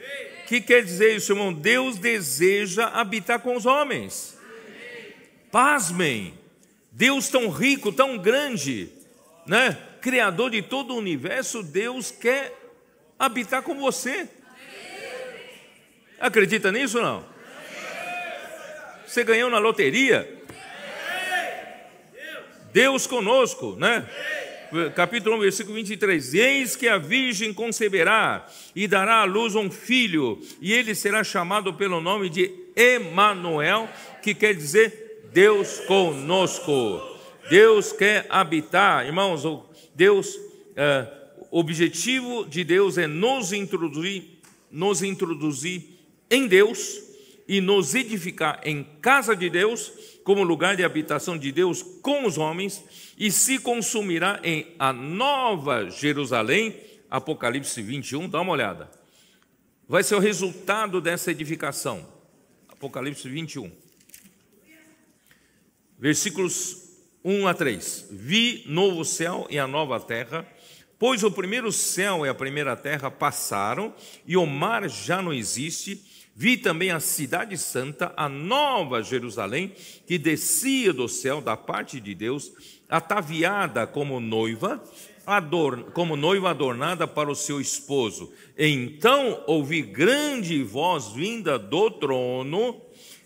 que quer dizer isso, irmão? Deus deseja habitar com os homens. Pasmem. Deus tão rico, tão grande, né? Criador de todo o universo, Deus quer habitar com você. Acredita nisso ou não? Você ganhou na loteria? Deus conosco, né? capítulo 1, versículo 23. Eis que a virgem conceberá e dará à luz um filho, e ele será chamado pelo nome de Emanuel, que quer dizer Deus conosco. Deus quer habitar, irmãos, Deus, é, eh, o objetivo de Deus é nos introduzir, nos introduzir em Deus e nos edificar em casa de Deus como lugar de habitação de Deus com os homens e se consumirá em a nova Jerusalém. Apocalipse 21, dá uma olhada. Vai ser o resultado dessa edificação. Apocalipse 21. Versículos 1 a 3. Vi novo céu e a nova terra, pois o primeiro céu e a primeira terra passaram e o mar já não existe Vi também a Cidade Santa, a Nova Jerusalém, que descia do céu da parte de Deus, ataviada como noiva, como noiva adornada para o seu esposo. Então ouvi grande voz vinda do trono.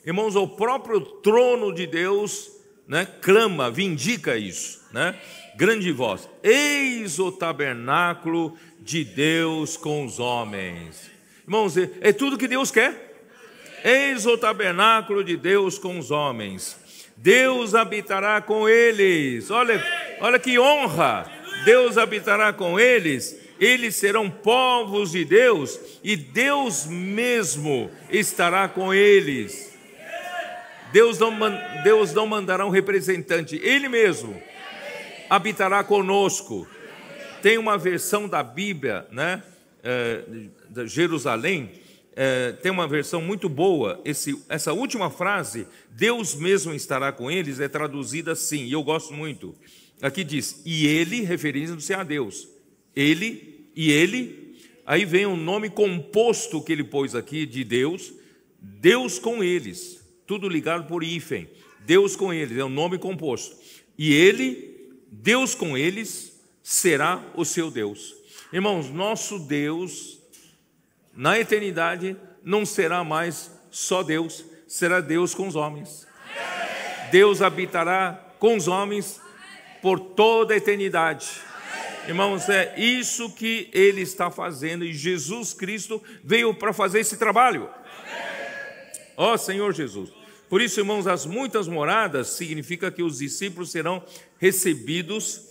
Irmãos, o próprio trono de Deus, né, clama, vindica isso, né? Grande voz: Eis o tabernáculo de Deus com os homens Irmãos, é, é tudo que Deus quer. Eis o tabernáculo de Deus com os homens. Deus habitará com eles. Olha, olha que honra! Deus habitará com eles. Eles serão povos de Deus e Deus mesmo estará com eles. Deus não, Deus não mandará um representante, Ele mesmo habitará conosco. Tem uma versão da Bíblia, né? É, Jerusalém, é, tem uma versão muito boa. Esse, essa última frase, Deus mesmo estará com eles, é traduzida assim, e eu gosto muito. Aqui diz, e ele, referindo-se a Deus. Ele, e ele, aí vem um nome composto que ele pôs aqui de Deus, Deus com eles, tudo ligado por hífen. Deus com eles, é um nome composto. E ele, Deus com eles, será o seu Deus. Irmãos, nosso Deus na eternidade não será mais só Deus, será Deus com os homens. Deus habitará com os homens por toda a eternidade. Irmãos, é isso que ele está fazendo e Jesus Cristo veio para fazer esse trabalho. Ó oh, Senhor Jesus. Por isso, irmãos, as muitas moradas significa que os discípulos serão recebidos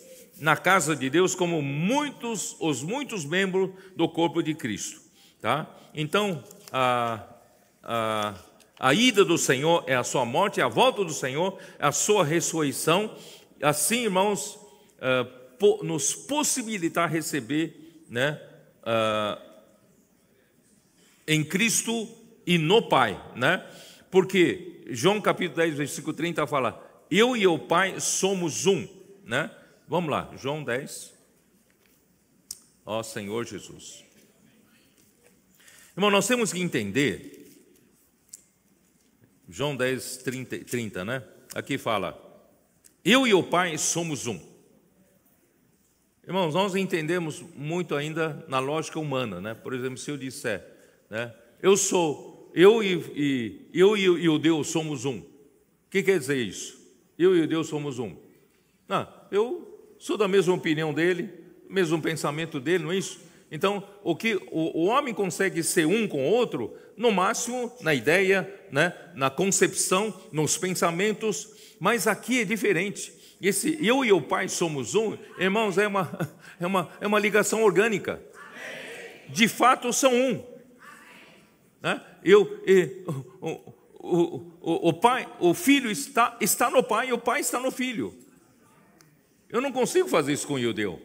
na casa de Deus como muitos os muitos membros do corpo de Cristo. Tá? Então, a, a, a ida do Senhor é a sua morte, é a volta do Senhor é a sua ressurreição. Assim, irmãos, é, nos possibilitar receber né, em Cristo e no Pai. Né? Porque João capítulo 10, versículo 30 fala: Eu e o Pai somos um. Né? Vamos lá, João 10. Ó Senhor Jesus. Irmão, nós temos que entender, João 10, 30, 30 né? Aqui fala, eu e o Pai somos um. Irmãos, nós entendemos muito ainda na lógica humana, né? Por exemplo, se eu disser, né? Eu sou, eu e, e eu e, e, o Deus somos um. O que quer dizer isso? Eu e o Deus somos um. Não, eu sou da mesma opinião dele, mesmo pensamento dele, não é isso? Então, o que o, o homem consegue ser um com o outro, no máximo na ideia, né, na concepção, nos pensamentos, mas aqui é diferente. Esse eu e o Pai somos um, irmãos, é uma, é uma, é uma ligação orgânica. De fato, são um. Né? Eu, o, o, o, o, pai, o filho está, está no pai e o pai está no filho. Eu não consigo fazer isso com o Iudeu.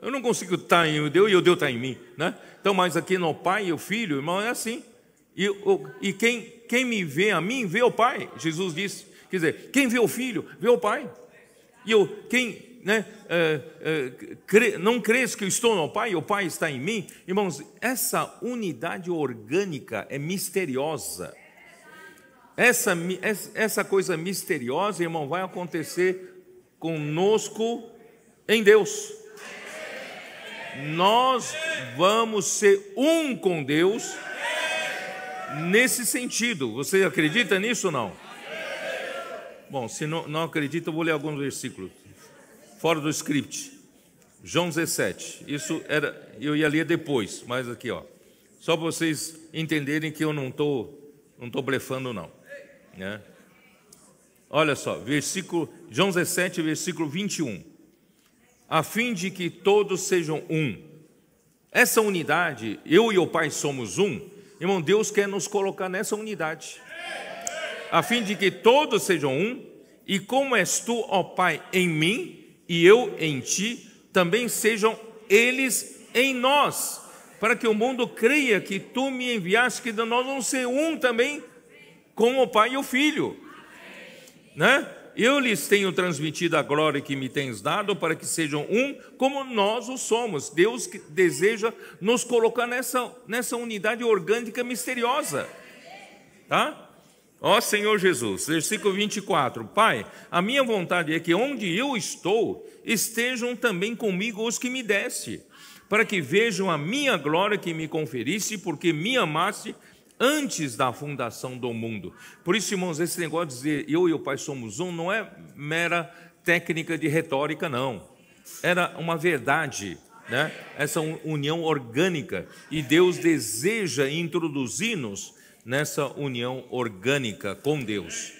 Eu não consigo estar em Deus e o Deus está em mim. Né? Então, mas aqui no Pai e o Filho, irmão, é assim. E, e quem, quem me vê a mim, vê o Pai. Jesus disse. Quer dizer, quem vê o Filho, vê o Pai. E eu, quem né, é, é, crê, não crês que eu estou no Pai e o Pai está em mim, irmãos, essa unidade orgânica é misteriosa. Essa, essa coisa misteriosa, irmão, vai acontecer conosco em Deus nós vamos ser um com Deus nesse sentido. Você acredita nisso ou não? Bom, se não, não acredita, eu vou ler alguns versículos. Fora do script. João 17. Isso era. Eu ia ler depois, mas aqui, ó. Só para vocês entenderem que eu não estou não tô blefando, não. Né? Olha só, versículo, João 17, versículo 21 a fim de que todos sejam um. Essa unidade, eu e o Pai somos um, irmão, Deus quer nos colocar nessa unidade, a fim de que todos sejam um, e como és tu, ó Pai, em mim e eu em ti, também sejam eles em nós, para que o mundo creia que tu me enviaste, que nós vamos ser um também, com o Pai e o Filho, né? eu lhes tenho transmitido a glória que me tens dado, para que sejam um como nós o somos. Deus deseja nos colocar nessa, nessa unidade orgânica misteriosa. Tá? Ó Senhor Jesus, versículo 24: Pai, a minha vontade é que onde eu estou, estejam também comigo os que me deste, para que vejam a minha glória que me conferiste, porque me amaste antes da fundação do mundo. Por isso, irmãos, esse negócio de dizer eu e o Pai somos um não é mera técnica de retórica, não. Era uma verdade, né? essa união orgânica. E Deus deseja introduzir-nos nessa união orgânica com Deus.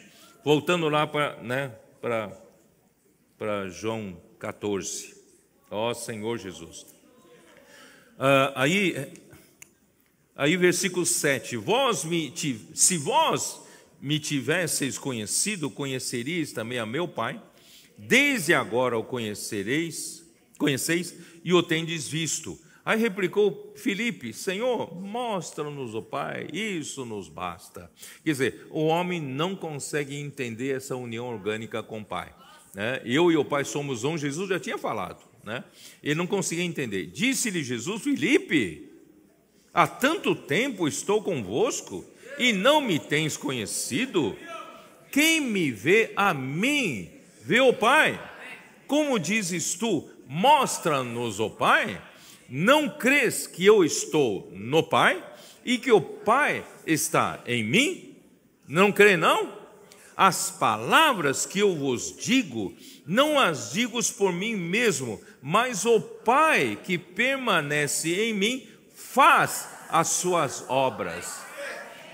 Voltando lá para né, João 14. Ó oh, Senhor Jesus. Uh, aí Aí versículo 7: vós me, Se vós me tivesseis conhecido, conheceríeis também a meu Pai. Desde agora o conhecereis, conheceis e o tendes visto. Aí replicou Filipe: Senhor, mostra-nos o Pai, isso nos basta. Quer dizer, o homem não consegue entender essa união orgânica com o Pai. Né? Eu e o Pai somos um, Jesus já tinha falado. Né? Ele não conseguia entender. Disse-lhe Jesus: Filipe, Há tanto tempo estou convosco e não me tens conhecido? Quem me vê a mim, vê o Pai. Como dizes tu, mostra-nos o Pai? Não crês que eu estou no Pai e que o Pai está em mim? Não crê, não? As palavras que eu vos digo, não as digo por mim mesmo, mas o Pai que permanece em mim faz as suas obras.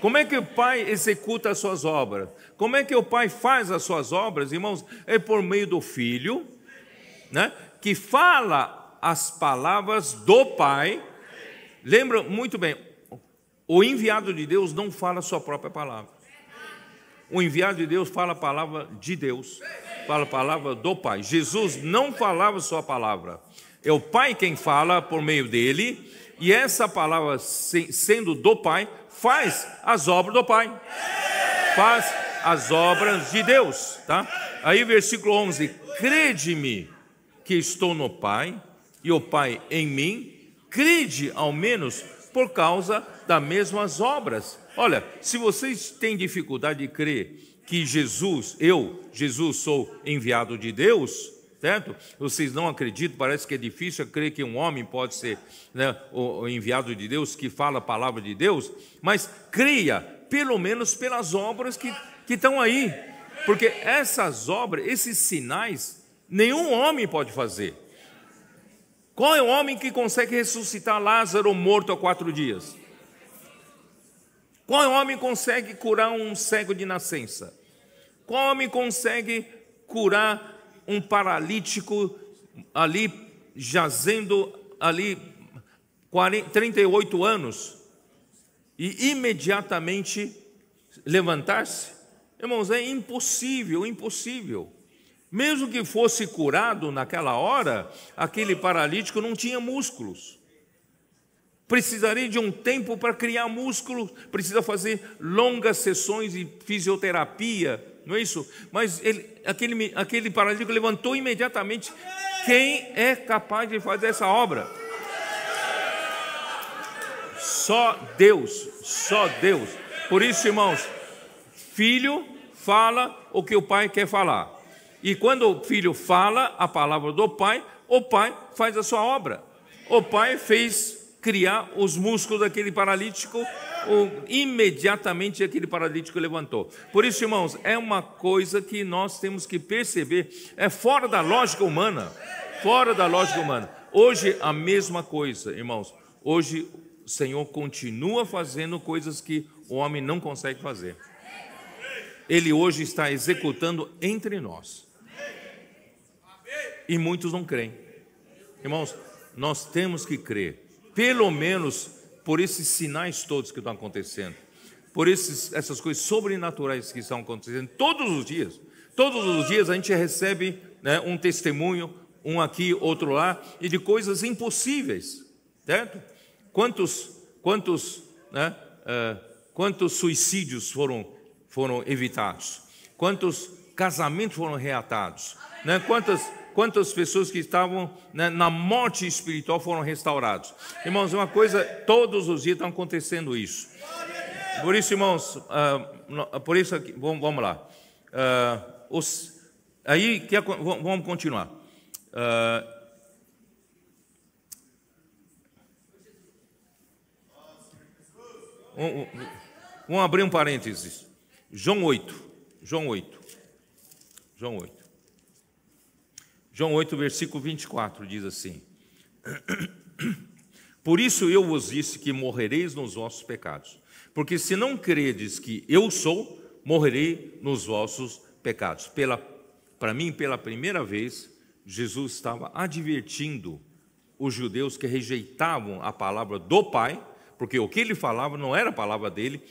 Como é que o Pai executa as suas obras? Como é que o Pai faz as suas obras, irmãos? É por meio do Filho, né? que fala as palavras do Pai. Lembra muito bem, o enviado de Deus não fala a sua própria palavra. O enviado de Deus fala a palavra de Deus, fala a palavra do Pai. Jesus não falava a sua palavra. É o Pai quem fala por meio dele, e essa palavra, sendo do Pai, faz as obras do Pai. Faz as obras de Deus, tá? Aí versículo 11, crede-me que estou no Pai e o Pai em mim, crede ao menos por causa das mesmas obras. Olha, se vocês têm dificuldade de crer que Jesus, eu, Jesus sou enviado de Deus, Certo? Vocês não acreditam, parece que é difícil é crer que um homem pode ser né, o enviado de Deus, que fala a palavra de Deus, mas creia, pelo menos pelas obras que, que estão aí. Porque essas obras, esses sinais, nenhum homem pode fazer. Qual é o homem que consegue ressuscitar Lázaro morto há quatro dias? Qual é o homem que consegue curar um cego de nascença? Qual homem consegue curar um paralítico ali jazendo ali 40, 38 anos e imediatamente levantar-se? Irmãos, é impossível, impossível. Mesmo que fosse curado naquela hora, aquele paralítico não tinha músculos. Precisaria de um tempo para criar músculos, precisa fazer longas sessões de fisioterapia não é isso? Mas ele, aquele, aquele paralítico levantou imediatamente. Quem é capaz de fazer essa obra? Só Deus, só Deus. Por isso, irmãos, filho fala o que o pai quer falar. E quando o filho fala a palavra do pai, o pai faz a sua obra. O pai fez criar os músculos daquele paralítico o, imediatamente aquele paralítico levantou. Por isso, irmãos, é uma coisa que nós temos que perceber, é fora da lógica humana. Fora da lógica humana. Hoje, a mesma coisa, irmãos. Hoje, o Senhor continua fazendo coisas que o homem não consegue fazer. Ele hoje está executando entre nós. E muitos não creem. Irmãos, nós temos que crer. Pelo menos por esses sinais todos que estão acontecendo, por esses, essas coisas sobrenaturais que estão acontecendo todos os dias. Todos os dias a gente recebe né, um testemunho, um aqui, outro lá, e de coisas impossíveis, certo? Quantos, quantos, né, uh, quantos suicídios foram, foram evitados? Quantos casamentos foram reatados? Né? Quantas quantas pessoas que estavam né, na morte espiritual foram restaurados. Irmãos, uma coisa, todos os dias está acontecendo isso. Por isso, irmãos, uh, por isso, aqui, vamos, vamos lá. Uh, os, aí, que, vamos continuar. Uh, Vamos abrir um parênteses. João 8. João 8. João 8. João 8, versículo 24 diz assim: Por isso eu vos disse que morrereis nos vossos pecados, porque se não credes que eu sou, morrerei nos vossos pecados. Pela para mim, pela primeira vez, Jesus estava advertindo os judeus que rejeitavam a palavra do Pai, porque o que ele falava não era a palavra dele,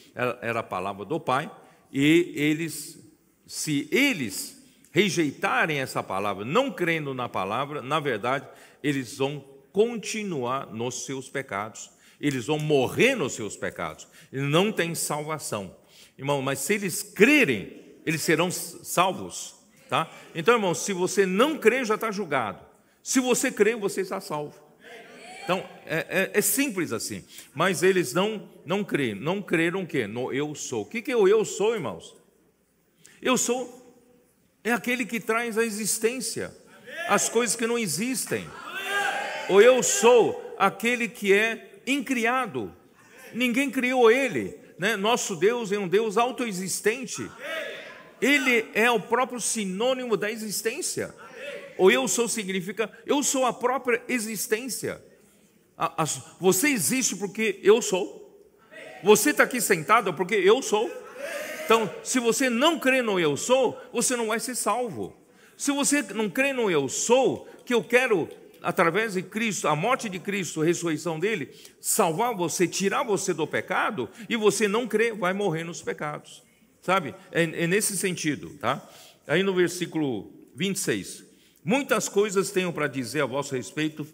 era a palavra do Pai, e eles, se eles rejeitarem essa palavra, não crendo na palavra, na verdade, eles vão continuar nos seus pecados, eles vão morrer nos seus pecados, eles não têm salvação. Irmão, mas se eles crerem, eles serão salvos, tá? Então, irmão, se você não crê, já está julgado. Se você crê, você está salvo. Então, é, é, é, simples assim. Mas eles não não crêem, Não creram o quê? No eu sou. O que, que é o eu sou, irmãos? Eu sou é aquele que traz a existência as coisas que não existem. Ou eu sou aquele que é incriado. Ninguém criou ele. Né? Nosso Deus é um Deus autoexistente. Ele é o próprio sinônimo da existência. Ou eu sou significa eu sou a própria existência. Você existe porque eu sou. Você está aqui sentado porque eu sou. Então, se você não crê no eu sou, você não vai ser salvo. Se você não crê no eu sou, que eu quero através de Cristo, a morte de Cristo, a ressurreição dele, salvar você, tirar você do pecado, e você não crê, vai morrer nos pecados. Sabe? É, é nesse sentido, tá? Aí no versículo 26. Muitas coisas tenho para dizer a vosso respeito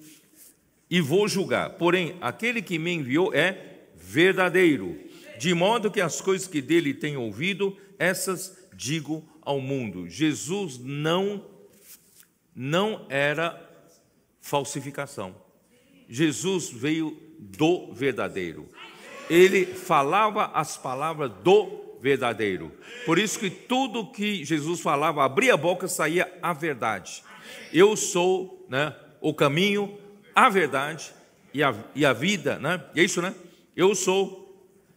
e vou julgar, porém aquele que me enviou é verdadeiro de modo que as coisas que dele tem ouvido, essas digo ao mundo. Jesus não não era falsificação. Jesus veio do verdadeiro. Ele falava as palavras do verdadeiro. Por isso que tudo que Jesus falava, abria a boca, saía a verdade. Eu sou, né, o caminho, a verdade e a, e a vida, né? E é isso, né? Eu sou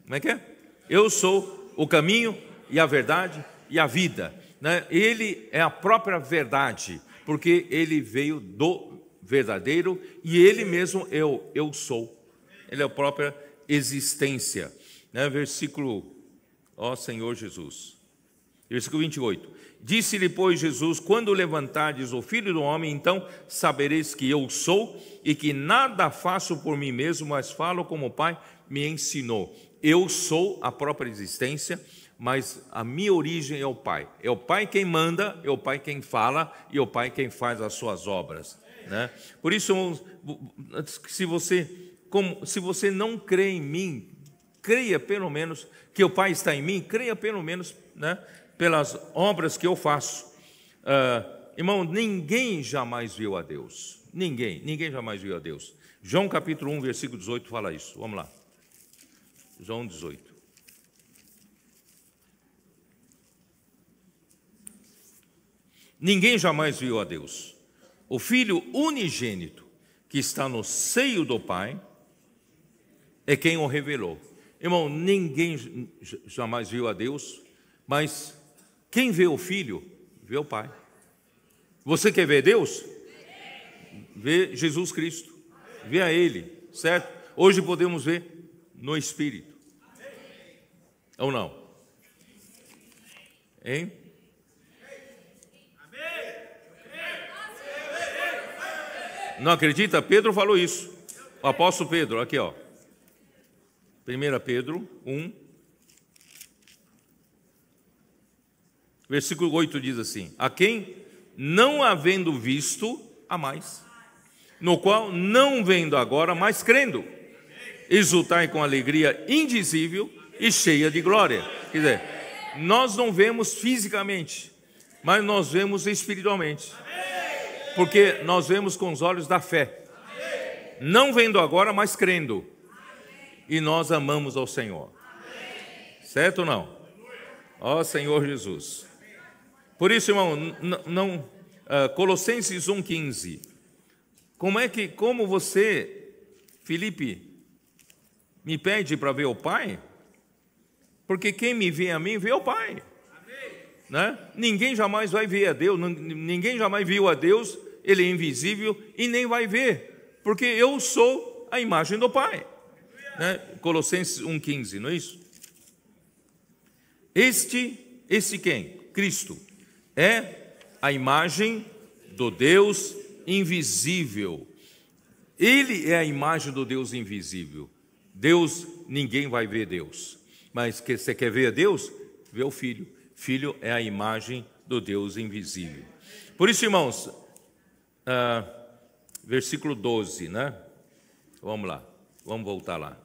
como é que é? Eu sou o caminho e a verdade e a vida. Né? Ele é a própria verdade, porque ele veio do verdadeiro e ele mesmo eu, é eu sou. Ele é a própria existência. Né? Versículo, ó Senhor Jesus. Versículo 28. Disse-lhe, pois, Jesus: Quando levantardes o filho do homem, então sabereis que eu sou e que nada faço por mim mesmo, mas falo como o Pai me ensinou eu sou a própria existência, mas a minha origem é o Pai. É o Pai quem manda, é o Pai quem fala e é o Pai quem faz as suas obras. Né? Por isso, se você, como, se você não crê em mim, creia pelo menos que o Pai está em mim, creia pelo menos né, pelas obras que eu faço. Uh, irmão, ninguém jamais viu a Deus. Ninguém, ninguém jamais viu a Deus. João capítulo 1, versículo 18 fala isso. Vamos lá. João 18. Ninguém jamais viu a Deus. O Filho unigênito que está no seio do Pai é quem o revelou. Irmão, ninguém jamais viu a Deus, mas quem vê o Filho, vê o Pai. Você quer ver Deus? Vê Jesus Cristo. Vê a Ele, certo? Hoje podemos ver no espírito. Amém. Ou não? Hein? Não acredita? Pedro falou isso. O apóstolo Pedro, aqui ó. 1 Pedro 1, versículo 8 diz assim: A quem não havendo visto, a mais, no qual não vendo agora, mas crendo exultai com alegria indizível e cheia de glória. Quer dizer, nós não vemos fisicamente, mas nós vemos espiritualmente. Porque nós vemos com os olhos da fé. Não vendo agora, mas crendo. E nós amamos ao Senhor. Certo ou não? Ó Senhor Jesus. Por isso, irmão, não uh, Colossenses 1:15. Como é que como você, Felipe, me pede para ver o Pai? Porque quem me vê a mim, vê o Pai. Né? Ninguém jamais vai ver a Deus, ninguém jamais viu a Deus, ele é invisível e nem vai ver, porque eu sou a imagem do Pai. Né? Colossenses 1,15, não é isso? Este, esse quem? Cristo, é a imagem do Deus invisível. Ele é a imagem do Deus invisível. Deus, ninguém vai ver Deus. Mas que você quer ver Deus? Vê o Filho. Filho é a imagem do Deus invisível. Por isso, irmãos, ah, versículo 12, né? Vamos lá, vamos voltar lá.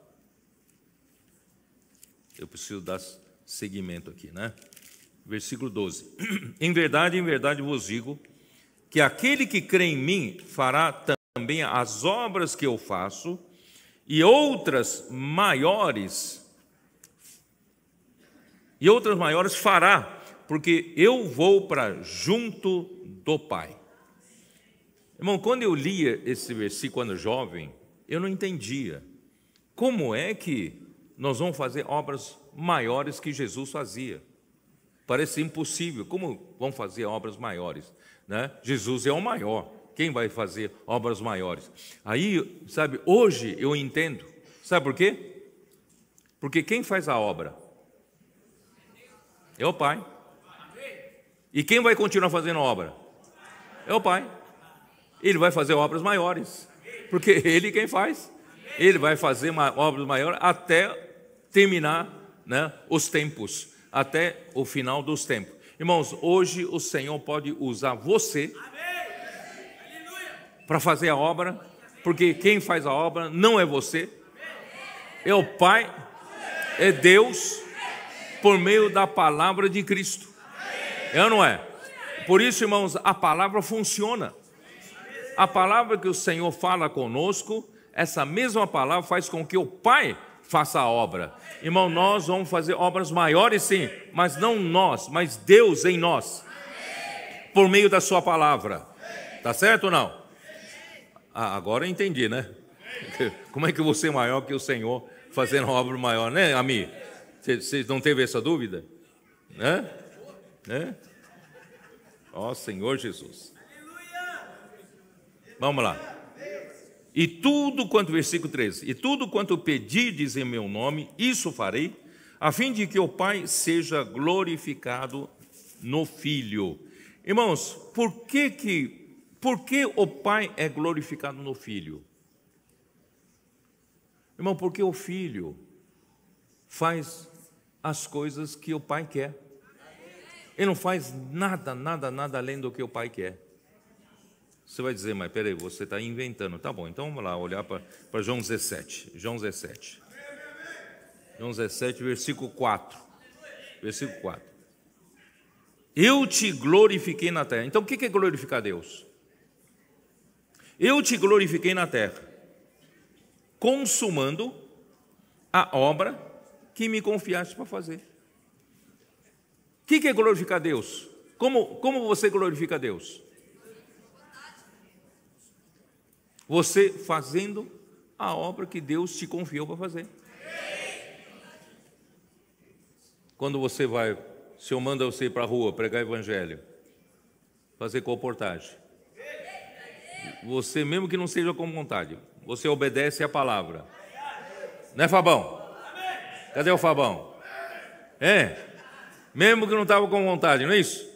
Eu preciso dar seguimento aqui, né? Versículo 12: Em verdade, em verdade vos digo que aquele que crê em mim fará também as obras que eu faço e outras maiores, e outras maiores fará, porque eu vou para junto do Pai. Irmão, quando eu lia esse versículo quando jovem, eu não entendia como é que nós vamos fazer obras maiores que Jesus fazia. Parece impossível. Como vão fazer obras maiores? Né? Jesus é o maior. Quem vai fazer obras maiores? Aí, sabe, hoje eu entendo. Sabe por quê? Porque quem faz a obra? É o Pai. E quem vai continuar fazendo a obra? É o Pai. Ele vai fazer obras maiores. Porque ele quem faz. Ele vai fazer obras maiores até terminar né, os tempos, até o final dos tempos. Irmãos, hoje o Senhor pode usar você para fazer a obra, porque quem faz a obra não é você, é o Pai, é Deus, por meio da palavra de Cristo. É ou não é? Por isso, irmãos, a palavra funciona. A palavra que o Senhor fala conosco, essa mesma palavra faz com que o Pai faça a obra. Irmão, nós vamos fazer obras maiores, sim, mas não nós, mas Deus em nós, por meio da Sua palavra. Tá certo ou não? Ah, agora eu entendi, né? Como é que você é maior que o Senhor fazendo obra maior, né, Ami? Vocês não teve essa dúvida? Né? Né? Ó Senhor Jesus. Vamos lá. E tudo quanto, versículo 13, e tudo quanto pedides em meu nome, isso farei, a fim de que o Pai seja glorificado no Filho. Irmãos, por que que por que o pai é glorificado no filho? Irmão, porque o filho faz as coisas que o pai quer. Ele não faz nada, nada, nada além do que o pai quer. Você vai dizer, mas peraí, você está inventando. Tá bom, então vamos lá olhar para João 17. João 17. João 17, versículo 4. Versículo 4. Eu te glorifiquei na terra. Então o que é glorificar Deus? Eu te glorifiquei na terra, consumando a obra que me confiaste para fazer. O que é glorificar Deus? Como, como você glorifica Deus? Você fazendo a obra que Deus te confiou para fazer. Quando você vai, se eu mando você ir para a rua pregar evangelho, fazer comportagem, você, mesmo que não seja com vontade, você obedece à palavra. Né, Fabão? Cadê o Fabão? É? Mesmo que não estava com vontade, não é isso?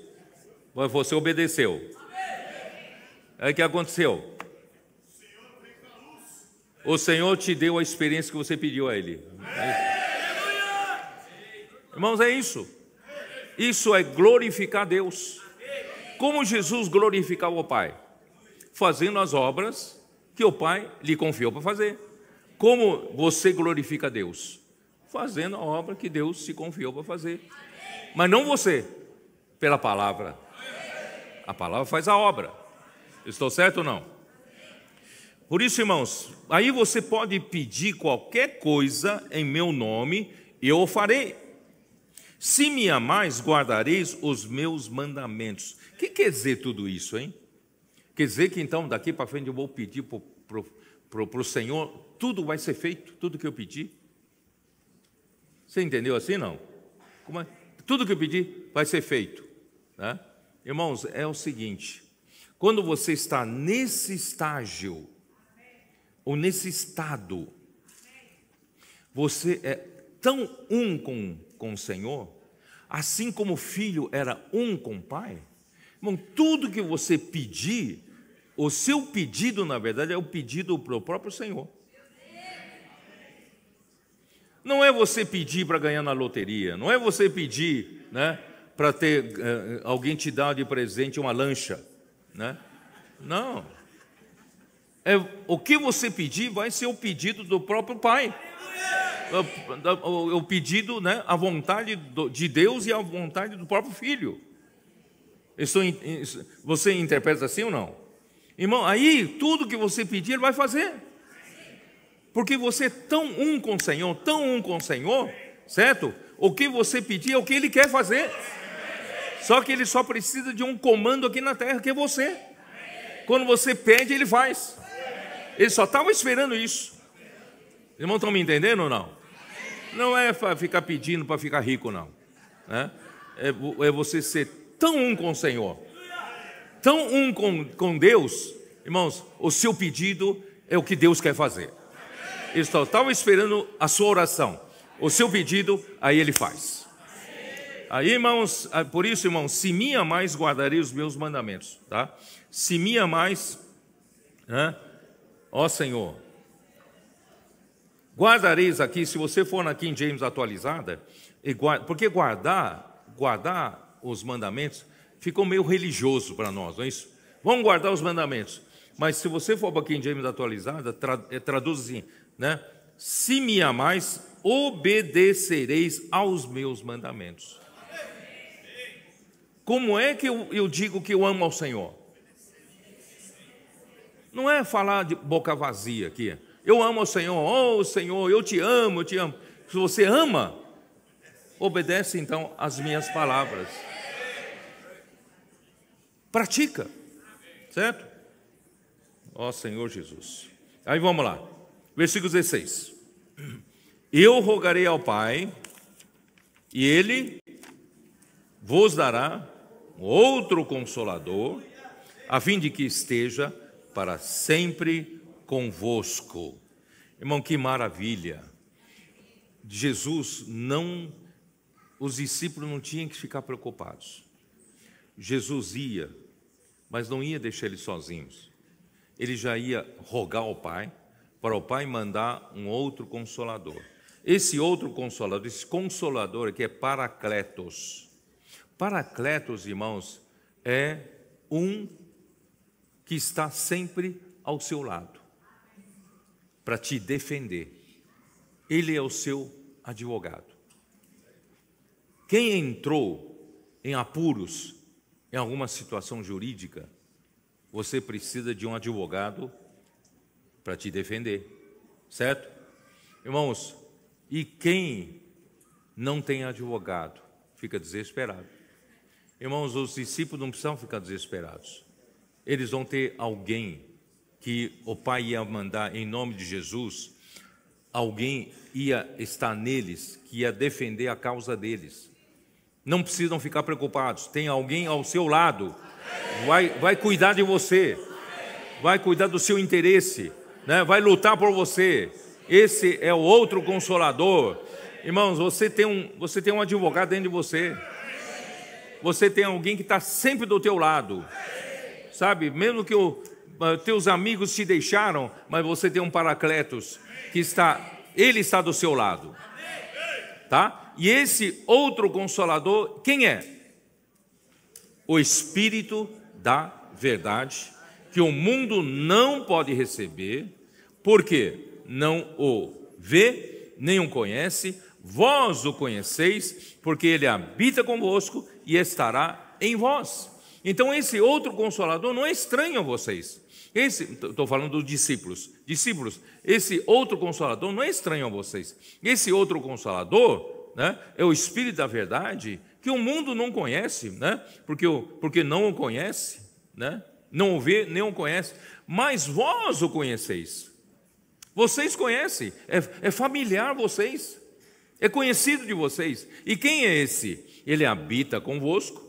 Mas você obedeceu. Aí o que aconteceu? O Senhor te deu a experiência que você pediu a Ele. É Irmãos, é isso. Isso é glorificar Deus. Como Jesus glorificava o Pai? fazendo as obras que o Pai lhe confiou para fazer. Como você glorifica Deus? Fazendo a obra que Deus se confiou para fazer. Mas não você, pela palavra. A palavra faz a obra. Estou certo ou não? Por isso, irmãos, aí você pode pedir qualquer coisa em meu nome, eu o farei. Se me amais, guardareis os meus mandamentos. O que quer dizer tudo isso, hein? Quer dizer que então daqui para frente eu vou pedir para o Senhor, tudo vai ser feito, tudo que eu pedi. Você entendeu assim não? É? Tudo que eu pedi vai ser feito. Né? Irmãos, é o seguinte: quando você está nesse estágio, ou nesse estado, você é tão um com, com o Senhor, assim como o filho era um com o pai, Bom, tudo que você pedir, o seu pedido, na verdade, é o pedido para o próprio Senhor. Não é você pedir para ganhar na loteria, não é você pedir né, para ter eh, eh, alguém te dar de presente uma lancha. Né? Não. É, o que você pedir vai ser o pedido do próprio Pai. É o, é é o pedido, né, a vontade de Deus e a vontade do próprio Filho. Estou, você interpreta assim ou não? Irmão, aí tudo que você pedir, ele vai fazer. Porque você é tão um com o Senhor, tão um com o Senhor, certo? O que você pedir é o que ele quer fazer. Só que ele só precisa de um comando aqui na terra, que é você. Quando você pede, ele faz. Ele só estava esperando isso. Irmão, estão me entendendo ou não? Não é ficar pedindo para ficar rico, não. Né? É, é você ser tão um com o Senhor, tão um com, com Deus, irmãos, o seu pedido é o que Deus quer fazer. Estou estavam esperando a sua oração, o seu pedido, aí ele faz. Aí, irmãos, ah, por isso, irmãos, se me amais, guardarei os meus mandamentos, tá? Se me amais, né? ó Senhor, guardareis aqui, se você for na King James atualizada, guarda, porque guardar, guardar os mandamentos, ficou meio religioso para nós, não é isso? Vamos guardar os mandamentos. Mas se você for para a King James atualizada, eh, traduz assim, né? Se me amais, obedecereis aos meus mandamentos. Como é que eu, eu digo que eu amo ao Senhor? Não é falar de boca vazia aqui. Eu amo ao Senhor, oh Senhor, eu te amo, eu te amo. Se você ama, obedece então às minhas palavras pratica. Certo? Ó Senhor Jesus. Aí vamos lá. Versículo 16. Eu rogarei ao Pai, e ele vos dará outro consolador, a fim de que esteja para sempre convosco. Irmão, que maravilha. Jesus não os discípulos não tinham que ficar preocupados. Jesus ia mas não ia deixar eles sozinhos. Ele já ia rogar ao Pai, para o Pai mandar um outro consolador. Esse outro consolador, esse consolador que é Paracletos. Paracletos, irmãos, é um que está sempre ao seu lado para te defender. Ele é o seu advogado. Quem entrou em apuros em alguma situação jurídica, você precisa de um advogado para te defender, certo? Irmãos, e quem não tem advogado fica desesperado. Irmãos, os discípulos não precisam ficar desesperados. Eles vão ter alguém que o Pai ia mandar em nome de Jesus, alguém ia estar neles que ia defender a causa deles. Não precisam ficar preocupados. Tem alguém ao seu lado. Vai, vai cuidar de você. Vai cuidar do seu interesse. Né? Vai lutar por você. Esse é o outro consolador. Irmãos, você tem um, você tem um advogado dentro de você. Você tem alguém que está sempre do teu lado. Sabe, mesmo que o, eh, teus amigos te deixaram, mas você tem um paracletos que está, ele está do seu lado. Tá? E esse outro consolador, quem é? O Espírito da Verdade, que o mundo não pode receber, porque não o vê, nem o conhece, vós o conheceis, porque ele habita convosco e estará em vós. Então, esse outro consolador não é estranho a vocês. Esse, estou falando dos discípulos. Discípulos, esse outro consolador não é estranho a vocês. Esse outro consolador né, é o Espírito da verdade, que o mundo não conhece, né, porque, porque não o conhece, né, não o vê, nem o conhece, mas vós o conheceis. Vocês conhecem, é, é familiar vocês, é conhecido de vocês. E quem é esse? Ele habita convosco,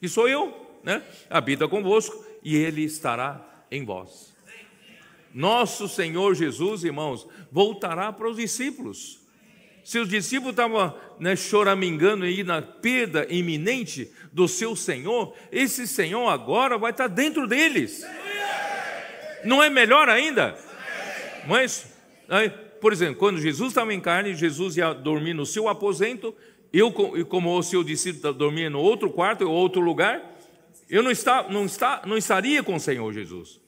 que sou eu, né? habita convosco, e ele estará em vós. Nosso Senhor Jesus, irmãos, voltará para os discípulos. Seus discípulos estavam né, choramingando aí na perda iminente do seu Senhor. Esse Senhor agora vai estar tá dentro deles. Não é melhor ainda? Mas, Aí, por exemplo, quando Jesus estava em carne, Jesus ia dormir no seu aposento, eu, como o seu discípulo, tá dormia no outro quarto ou outro lugar, eu não, está, não, está, não estaria com o Senhor Jesus.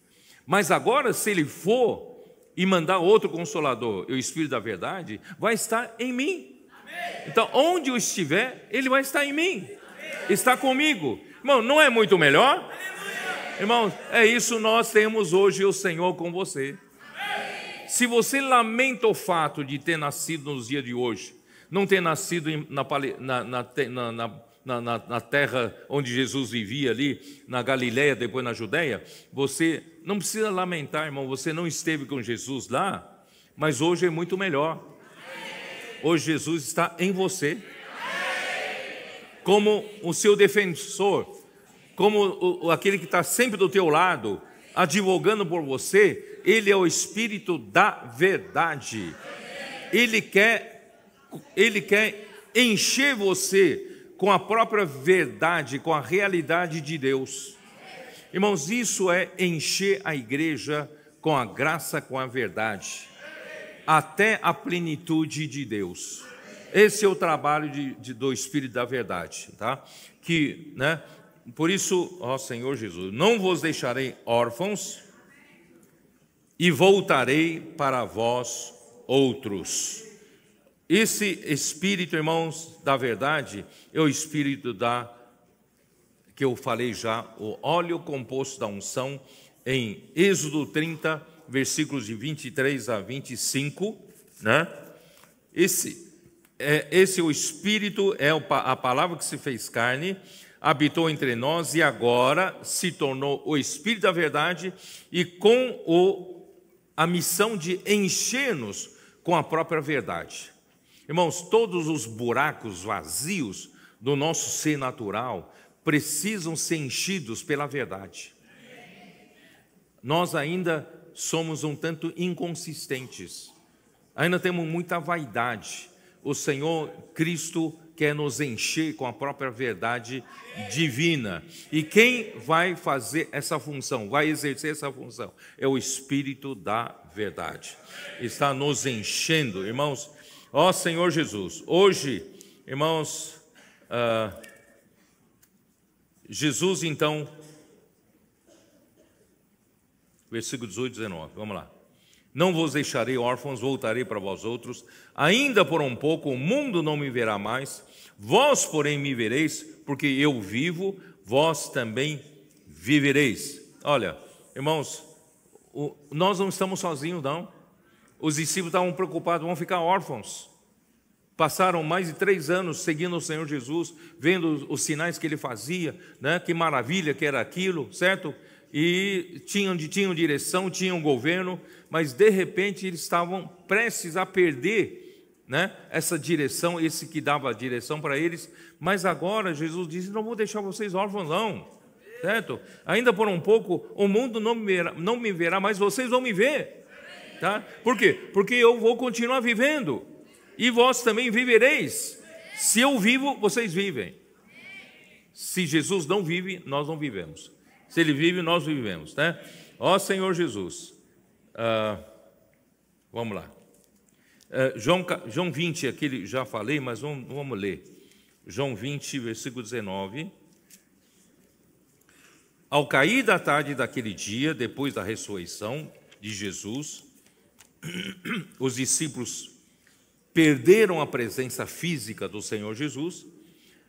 Mas agora, se ele for e mandar outro consolador, o Espírito da Verdade, vai estar em mim. Amém. Então, onde eu estiver, ele vai estar em mim, Amém. está comigo. Irmão, não é muito melhor? Irmão, é isso nós temos hoje o Senhor com você. Se você lamenta o fato de ter nascido nos dias de hoje, não ter nascido na, na, na, na na, na, na terra onde Jesus vivia ali, na Galiléia, depois na Judéia, você não precisa lamentar, irmão, você não esteve com Jesus lá, mas hoje é muito melhor. Hoje Jesus está em você. Como o seu defensor, como o, aquele que está sempre do teu lado, advogando por você, ele é o espírito da verdade. Ele quer ele quer encher você com a própria verdade, com a realidade de Deus. Irmãos, isso é encher a igreja com a graça, com a verdade, até a plenitude de Deus. Esse é o trabalho de, de, do Espírito da Verdade, tá? Que, né? Por isso, ó Senhor Jesus, não vos deixarei órfãos e voltarei para vós outros. Esse espírito, irmãos, da verdade, é o espírito da que eu falei já, o óleo composto da unção em Êxodo 30, versículos de 23 a 25, né? Esse é, esse é o espírito, é a palavra que se fez carne, habitou entre nós e agora se tornou o Espírito da Verdade e com o, a missão de encher-nos com a própria verdade. Irmãos, todos os buracos vazios do nosso ser natural precisam ser enchidos pela verdade. Nós ainda somos um tanto inconsistentes, ainda temos muita vaidade. O Senhor Cristo quer nos encher com a própria verdade divina. E quem vai fazer essa função, vai exercer essa função? É o Espírito da Verdade. Está nos enchendo, irmãos. Ó Senhor Jesus, hoje, irmãos, uh, Jesus então, versículo 18 e 19, vamos lá. Não vos deixarei órfãos, voltarei para vós outros. Ainda por um pouco o mundo não me verá mais, vós, porém, me vereis, porque eu vivo, vós também vivereis. Olha, irmãos, nós não estamos sozinhos, não. Os discípulos estavam preocupados, vão ficar órfãos. Passaram mais de três anos seguindo o Senhor Jesus, vendo os sinais que ele fazia, né? que maravilha que era aquilo, certo? E tinham, tinham direção, tinham governo, mas de repente eles estavam prestes a perder né? essa direção, esse que dava a direção para eles. Mas agora Jesus disse: Não vou deixar vocês órfãos, não certo? Ainda por um pouco, o mundo não me verá, não me verá mas vocês vão me ver. Tá? Por quê? Porque eu vou continuar vivendo. E vós também vivereis. Se eu vivo, vocês vivem. Se Jesus não vive, nós não vivemos. Se ele vive, nós vivemos. Né? Ó Senhor Jesus. Ah, vamos lá. Ah, João, João 20, aquele já falei, mas vamos, vamos ler. João 20, versículo 19. Ao cair da tarde daquele dia, depois da ressurreição de Jesus, os discípulos perderam a presença física do Senhor Jesus,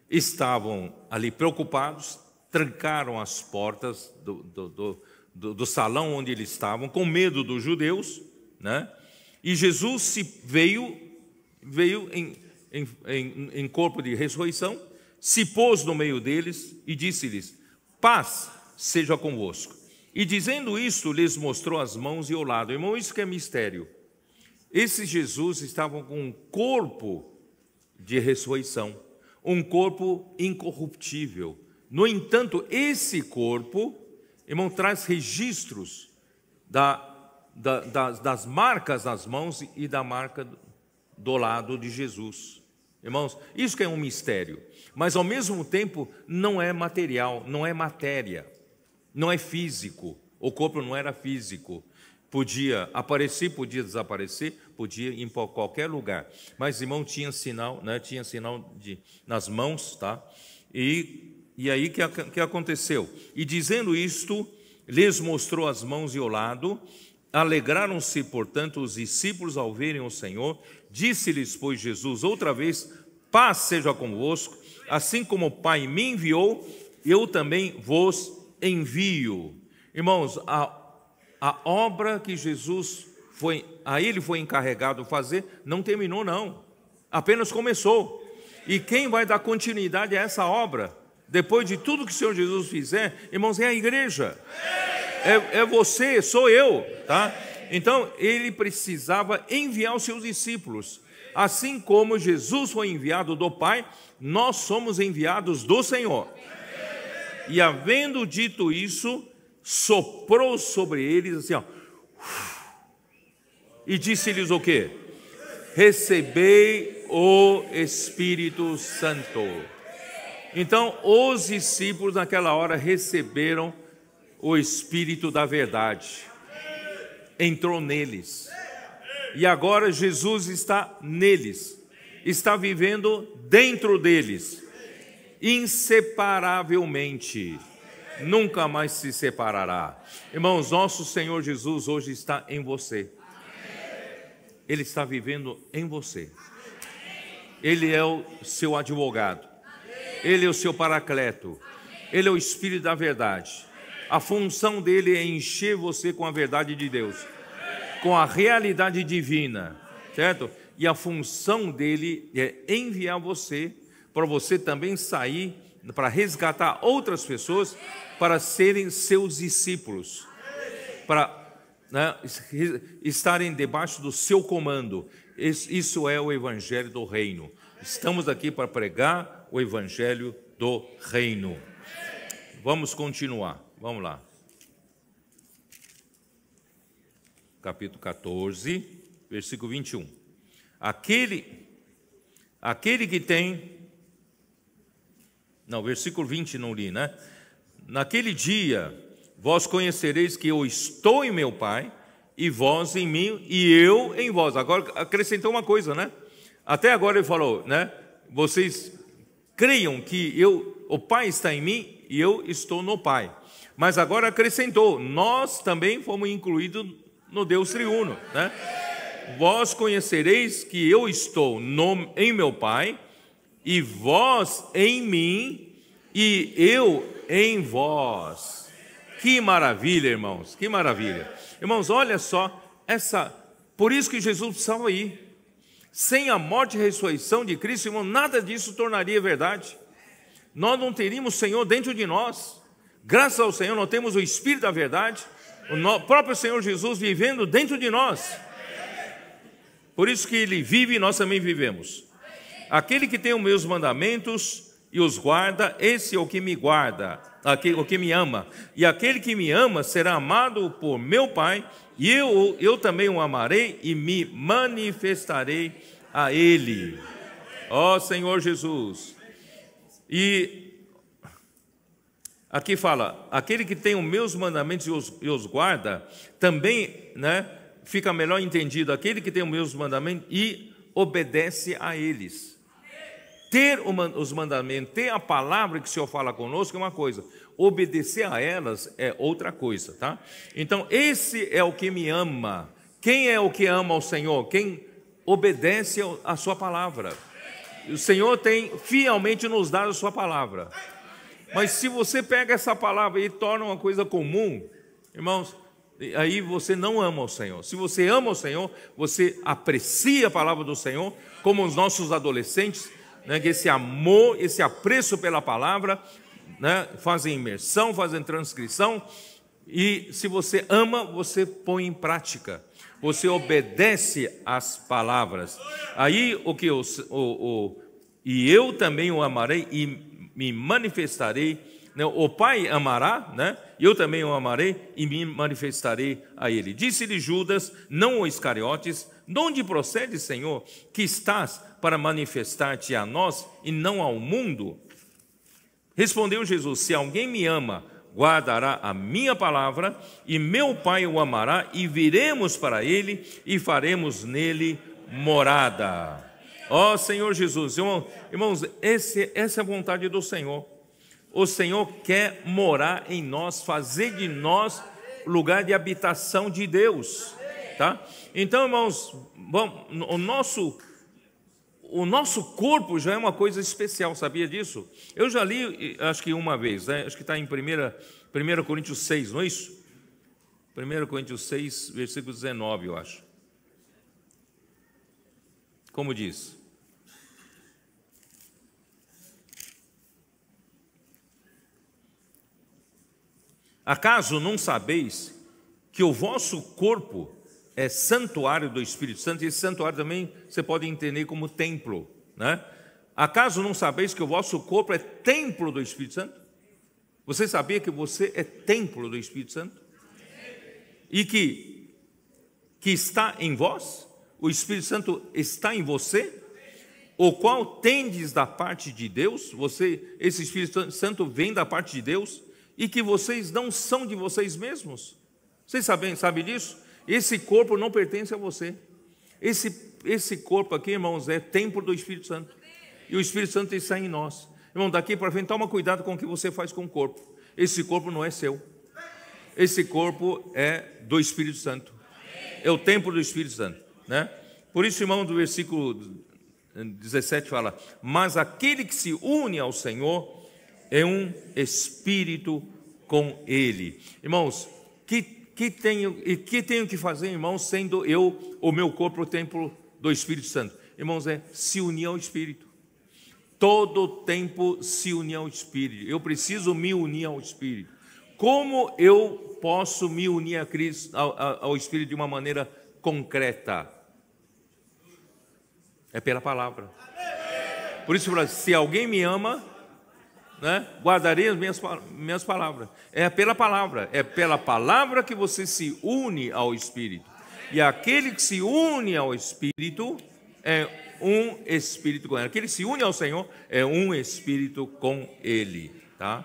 estavam ali preocupados, trancaram as portas do, do, do, do salão onde eles estavam, com medo dos judeus, né? e Jesus se veio, veio em, em, em corpo de ressurreição, se pôs no meio deles e disse-lhes: Paz seja convosco. E dizendo isso, lhes mostrou as mãos e o lado. Irmão, isso que é mistério. Esses Jesus estavam com um corpo de ressurreição, um corpo incorruptível. No entanto, esse corpo, irmão, traz registros da, da, das, das marcas nas mãos e da marca do lado de Jesus. Irmãos, isso que é um mistério, mas ao mesmo tempo não é material, não é matéria. Não é físico. O corpo não era físico. Podia aparecer, podia desaparecer, podia ir em qualquer lugar. Mas irmão tinha sinal, né? Tinha sinal de, nas mãos, tá? E, e aí que, que aconteceu? E dizendo isto, lhes mostrou as mãos e o lado. Alegraram-se, portanto, os discípulos ao verem o Senhor. Disse-lhes, pois, Jesus outra vez: Paz seja convosco. Assim como o Pai me enviou, eu também vos envio. Irmãos, a, a obra que Jesus foi, a ele foi encarregado fazer, não terminou, não. Apenas começou. E quem vai dar continuidade a essa obra, depois de tudo que o Senhor Jesus fizer, irmãos, é a igreja. É, é você, sou eu, tá? Então, ele precisava enviar os seus discípulos. Assim como Jesus foi enviado do Pai, nós somos enviados do Senhor. E havendo dito isso, soprou sobre eles assim, ó, e disse-lhes o que? Recebei o Espírito Santo. Então, os discípulos naquela hora receberam o Espírito da verdade. Entrou neles. E agora Jesus está neles. Está vivendo dentro deles inseparavelmente. Nunca mais se separará. Irmãos, nosso Senhor Jesus hoje está em você. Ele está vivendo em você. Ele é o seu advogado. Ele é o seu paracleto. Ele é o Espírito da verdade. A função dele é encher você com a verdade de Deus, com a realidade divina, certo? E a função dele é enviar você para você também sair para resgatar outras pessoas para serem seus discípulos, para né, estarem debaixo do seu comando. Isso é o Evangelho do Reino. Estamos aqui para pregar o Evangelho do Reino. Vamos continuar, vamos lá. Capítulo 14, versículo 21. Aquele, aquele que tem não, versículo 20 não li, né? Naquele dia vós conhecereis que eu estou em meu Pai, e vós em mim, e eu em vós. Agora acrescentou uma coisa, né? Até agora ele falou, né? Vocês creiam que eu, o Pai está em mim e eu estou no Pai. Mas agora acrescentou, nós também fomos incluídos no Deus triuno, né? Vós conhecereis que eu estou no, em meu Pai e vós em mim, e eu em vós. Que maravilha, irmãos, que maravilha. Irmãos, olha só, essa. Por isso que Jesus precisava ir. Sem a morte e ressurreição de Cristo, irmão, nada disso tornaria verdade. Nós não teríamos o Senhor dentro de nós. Graças ao Senhor, nós temos o Espírito da verdade, o próprio Senhor Jesus vivendo dentro de nós. Por isso que Ele vive e nós também vivemos. Aquele que tem os meus mandamentos e os guarda, esse é o que me guarda, aquele, o que me ama. E aquele que me ama será amado por meu Pai, e eu, eu também o amarei e me manifestarei a ele. Ó oh, Senhor Jesus. E aqui fala: aquele que tem os meus mandamentos e os, e os guarda, também né, fica melhor entendido, aquele que tem os meus mandamentos e obedece a eles ter os mandamentos, ter a palavra que o Senhor fala conosco é uma coisa, obedecer a elas é outra coisa, tá? Então, esse é o que me ama. Quem é o que ama ao Senhor? Quem obedece a Sua palavra. O Senhor tem fielmente nos dado a Sua palavra. Mas se você pega essa palavra e torna uma coisa comum, irmãos, aí você não ama o Senhor. Se você ama o Senhor, você aprecia a palavra do Senhor, como os nossos adolescentes né, que esse amor, esse apreço pela palavra, né, fazem imersão, fazem transcrição, e se você ama, você põe em prática, você obedece às palavras. Aí o que o, o, e eu também o amarei e me manifestarei. Né, o Pai amará, né? Eu também o amarei e me manifestarei a Ele. Disse-lhe Judas, não o Iscariotes, de onde procede, Senhor, que estás para manifestar-te a nós e não ao mundo? Respondeu Jesus: Se alguém me ama, guardará a minha palavra, e meu Pai o amará, e viremos para ele e faremos nele morada. Ó oh, Senhor Jesus, irmãos, esse, essa é a vontade do Senhor. O Senhor quer morar em nós, fazer de nós lugar de habitação de Deus, tá? Então, irmãos, bom, o nosso o nosso corpo já é uma coisa especial, sabia disso? Eu já li, acho que uma vez, né? acho que está em 1 primeira, primeira Coríntios 6, não é isso? 1 Coríntios 6, versículo 19, eu acho. Como diz? Acaso não sabeis que o vosso corpo é santuário do Espírito Santo, e esse santuário também você pode entender como templo. Né? Acaso não sabeis que o vosso corpo é templo do Espírito Santo? Você sabia que você é templo do Espírito Santo? E que, que está em vós? O Espírito Santo está em você? O qual tendes da parte de Deus? Você, esse Espírito Santo vem da parte de Deus? E que vocês não são de vocês mesmos? Vocês sabem, sabem disso? Esse corpo não pertence a você. Esse, esse corpo aqui, irmãos, é templo do Espírito Santo. E o Espírito Santo está em nós. Irmão, daqui para frente, toma cuidado com o que você faz com o corpo. Esse corpo não é seu. Esse corpo é do Espírito Santo. É o templo do Espírito Santo. Né? Por isso, irmão, do versículo 17 fala: Mas aquele que se une ao Senhor é um espírito com ele. Irmãos, que que tenho, e que tenho que fazer, irmãos, sendo eu, o meu corpo, o templo do Espírito Santo? Irmãos, é se unir ao Espírito. Todo tempo se unir ao Espírito. Eu preciso me unir ao Espírito. Como eu posso me unir a Cristo, ao, ao Espírito de uma maneira concreta? É pela palavra. Por isso, se alguém me ama, né? guardarei as minhas, minhas palavras. É pela palavra, é pela palavra que você se une ao Espírito. E aquele que se une ao Espírito é um espírito com ele. Aquele que se une ao Senhor é um espírito com ele, tá?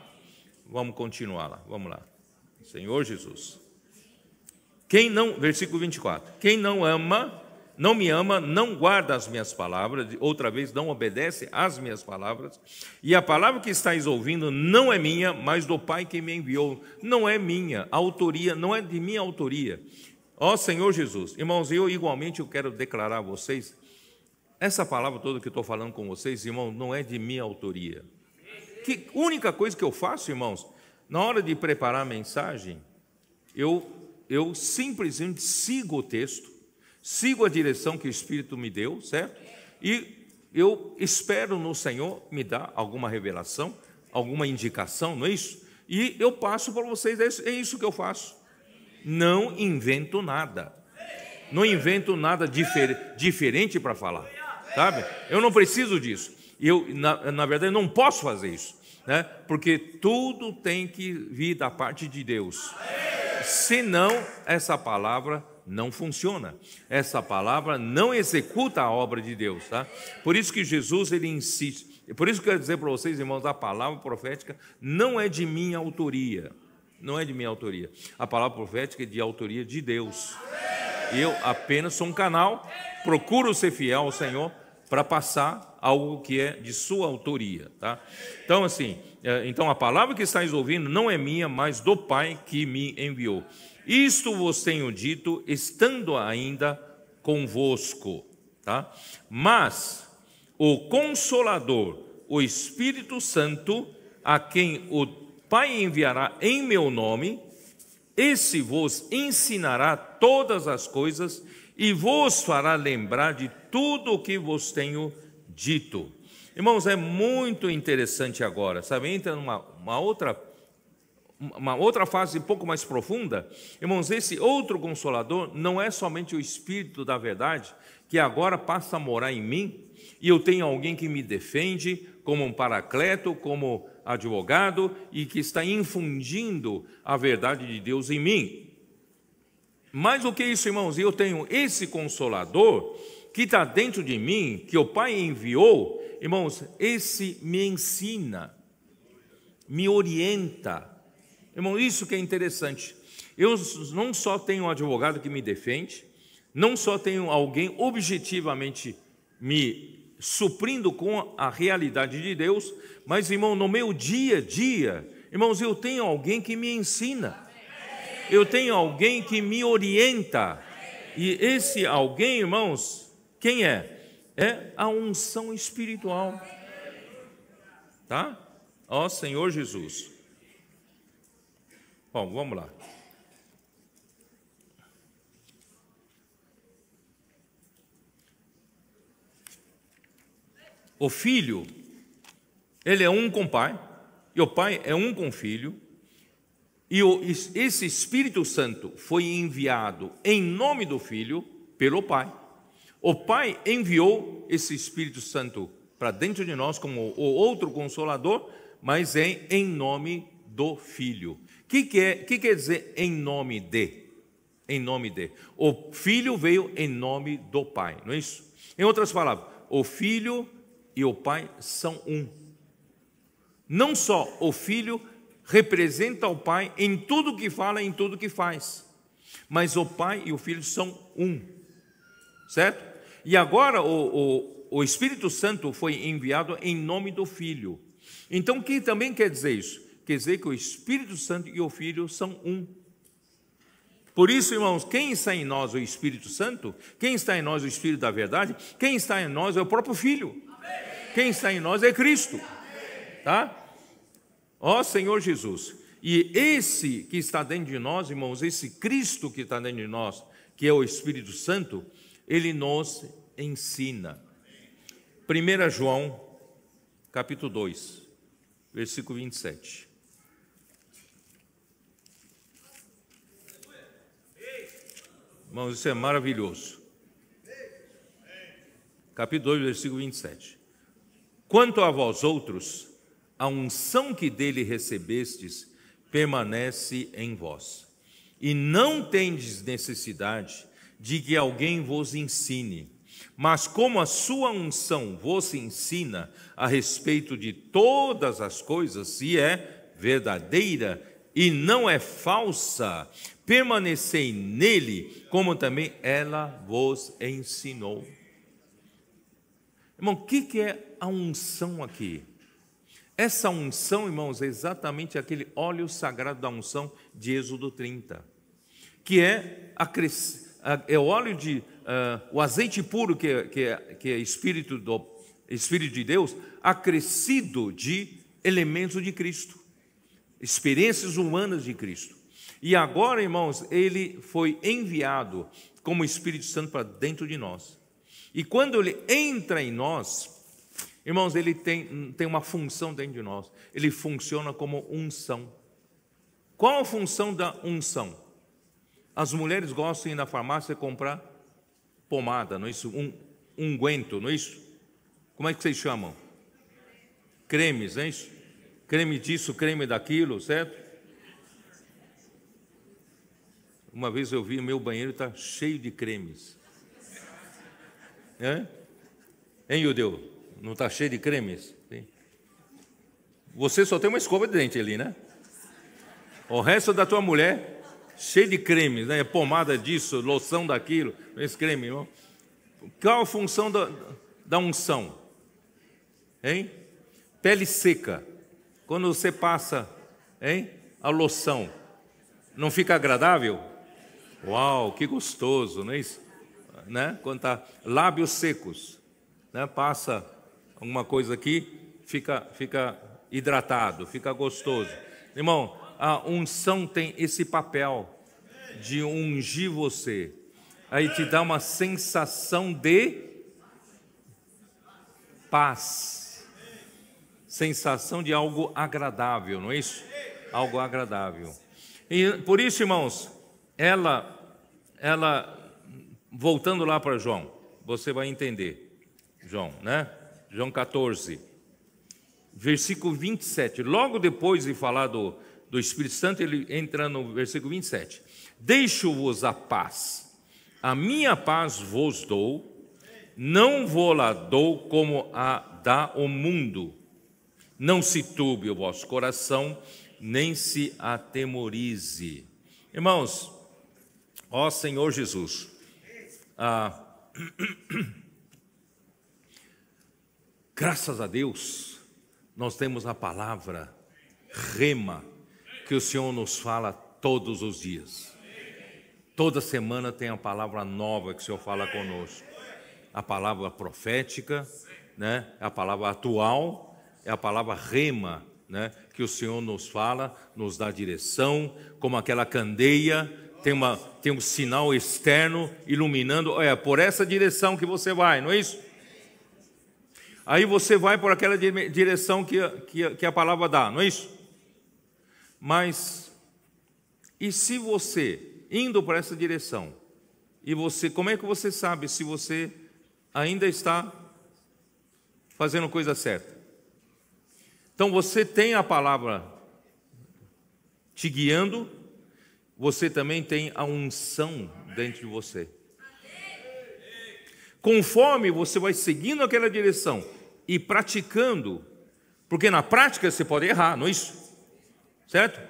Vamos continuar lá. Vamos lá. Senhor Jesus. Quem não, versículo 24. Quem não ama não me ama, não guarda as minhas palavras, outra vez, não obedece às minhas palavras, e a palavra que estáis ouvindo não é minha, mas do Pai que me enviou. Não é minha, a autoria não é de minha autoria. Ó Senhor Jesus, irmãos, eu igualmente eu quero declarar a vocês, essa palavra toda que estou falando com vocês, irmãos, não é de minha autoria. Que única coisa que eu faço, irmãos, na hora de preparar a mensagem, eu, eu simplesmente sigo o texto, sigo a direção que o Espírito me deu, certo? E eu espero no Senhor me dar alguma revelação, alguma indicação, não é isso? E eu passo para vocês, é, é isso que eu faço. Não invento nada. Não invento nada difer diferente para falar, sabe? Eu não preciso disso. Eu, na, na verdade, não posso fazer isso, né? porque tudo tem que vir da parte de Deus. Senão, essa palavra não funciona. Essa palavra não executa a obra de Deus, tá? Por isso que Jesus ele insiste. Por isso que eu quero dizer para vocês, irmãos, a palavra profética não é de minha autoria. Não é de minha autoria. A palavra profética é de autoria de Deus. Eu apenas sou um canal, procuro ser fiel ao Senhor para passar algo que é de sua autoria, tá? Então assim, eh, então a palavra que estáis ouvindo não é minha, mas do Pai que me enviou. Isto vos tenho dito, estando ainda convosco. Tá? Mas o Consolador, o Espírito Santo, a quem o Pai enviará em meu nome, esse vos ensinará todas as coisas e vos fará lembrar de tudo o que vos tenho dito. Irmãos, é muito interessante agora, sabe? Entra numa outra uma outra fase um pouco mais profunda, irmãos, esse outro consolador não é somente o Espírito da verdade, que agora passa a morar em mim, e eu tenho alguém que me defende como um paracleto, como advogado, e que está infundindo a verdade de Deus em mim. Mais do que isso, irmãos, eu tenho esse consolador que está dentro de mim, que o Pai enviou, irmãos, esse me ensina, me orienta, Irmão, isso que é interessante. Eu não só tenho um advogado que me defende, não só tenho alguém objetivamente me suprindo com a realidade de Deus, mas, irmão, no meu dia a dia, irmãos, eu tenho alguém que me ensina, eu tenho alguém que me orienta, e esse alguém, irmãos, quem é? É a unção espiritual, tá? Ó Senhor Jesus. Bom, vamos lá. O filho, ele é um com o pai, e o pai é um com o filho, e esse Espírito Santo foi enviado em nome do filho pelo pai. O pai enviou esse Espírito Santo para dentro de nós como o outro consolador, mas é em nome do filho. O que, que, é, que quer dizer em nome de? Em nome de. O filho veio em nome do pai, não é isso? Em outras palavras, o filho e o pai são um. Não só o filho representa o pai em tudo que fala, em tudo que faz, mas o pai e o filho são um, certo? E agora o, o, o Espírito Santo foi enviado em nome do filho. Então, o que também quer dizer isso? quer dizer que o Espírito Santo e o Filho são um. Por isso, irmãos, quem está em nós o Espírito Santo, quem está em nós o Espírito da Verdade, quem está em nós é o próprio Filho. Quem está em nós é Cristo. Tá? Ó Senhor Jesus. E esse que está dentro de nós, irmãos, esse Cristo que está dentro de nós, que é o Espírito Santo, ele nos ensina. 1 João, capítulo 2, versículo 27. Irmãos, isso é maravilhoso. Capítulo 2, versículo 27. Quanto a vós outros, a unção que dele recebestes permanece em vós. E não tendes necessidade de que alguém vos ensine, mas como a sua unção vos ensina a respeito de todas as coisas, e é verdadeira e não é falsa, permanecei nele, como também ela vos ensinou. Irmão, o que, que é a unção aqui? Essa unção, irmãos, é exatamente aquele óleo sagrado da unção de Êxodo 30, que é, a, é o óleo de. Uh, o azeite puro, que é, que é, que é espírito, do, espírito de Deus, acrescido de elementos de Cristo, experiências humanas de Cristo. E agora, irmãos, ele foi enviado como Espírito Santo para dentro de nós. E quando ele entra em nós, irmãos, ele tem, tem uma função dentro de nós. Ele funciona como unção. Qual a função da unção? As mulheres gostam de ir na farmácia comprar pomada, não é isso? Um, unguento, não é isso? Como é que vocês chamam? Cremes, não é isso? Creme disso, creme daquilo, certo? Uma vez eu vi, meu banheiro está cheio de cremes. Hã? Hein, Judeu? Não está cheio de cremes? Sim. Você só tem uma escova de dente ali, né? O resto da tua mulher, cheio de cremes, né? Pomada disso, loção daquilo, esse creme. Irmão. Qual a função da, da unção? Hein? Pele seca. Quando você passa hein? a loção, não fica agradável? Uau, que gostoso, não é isso? Né? Quando tá lábios secos, né? passa alguma coisa aqui, fica, fica hidratado, fica gostoso. Irmão, a unção tem esse papel de ungir você. Aí te dá uma sensação de paz. Sensação de algo agradável, não é isso? Algo agradável. E por isso, irmãos, ela, ela, voltando lá para João, você vai entender, João, né? João 14, versículo 27. Logo depois de falar do, do Espírito Santo, ele entra no versículo 27. Deixo-vos a paz, a minha paz vos dou, não vou lá dou como a dá o mundo. Não se turbe o vosso coração, nem se atemorize. Irmãos, Ó Senhor Jesus, ah, graças a Deus, nós temos a palavra rema que o Senhor nos fala todos os dias. Toda semana tem a palavra nova que o Senhor fala conosco. A palavra profética, né? A palavra atual é a palavra rema, né? Que o Senhor nos fala, nos dá direção, como aquela candeia tem, uma, tem um sinal externo iluminando, é por essa direção que você vai, não é isso? Aí você vai por aquela direção que, que, que a palavra dá, não é isso? Mas, e se você, indo para essa direção, e você, como é que você sabe se você ainda está fazendo coisa certa? Então você tem a palavra te guiando, você também tem a unção dentro de você. Conforme você vai seguindo aquela direção e praticando, porque na prática você pode errar, não é isso? Certo?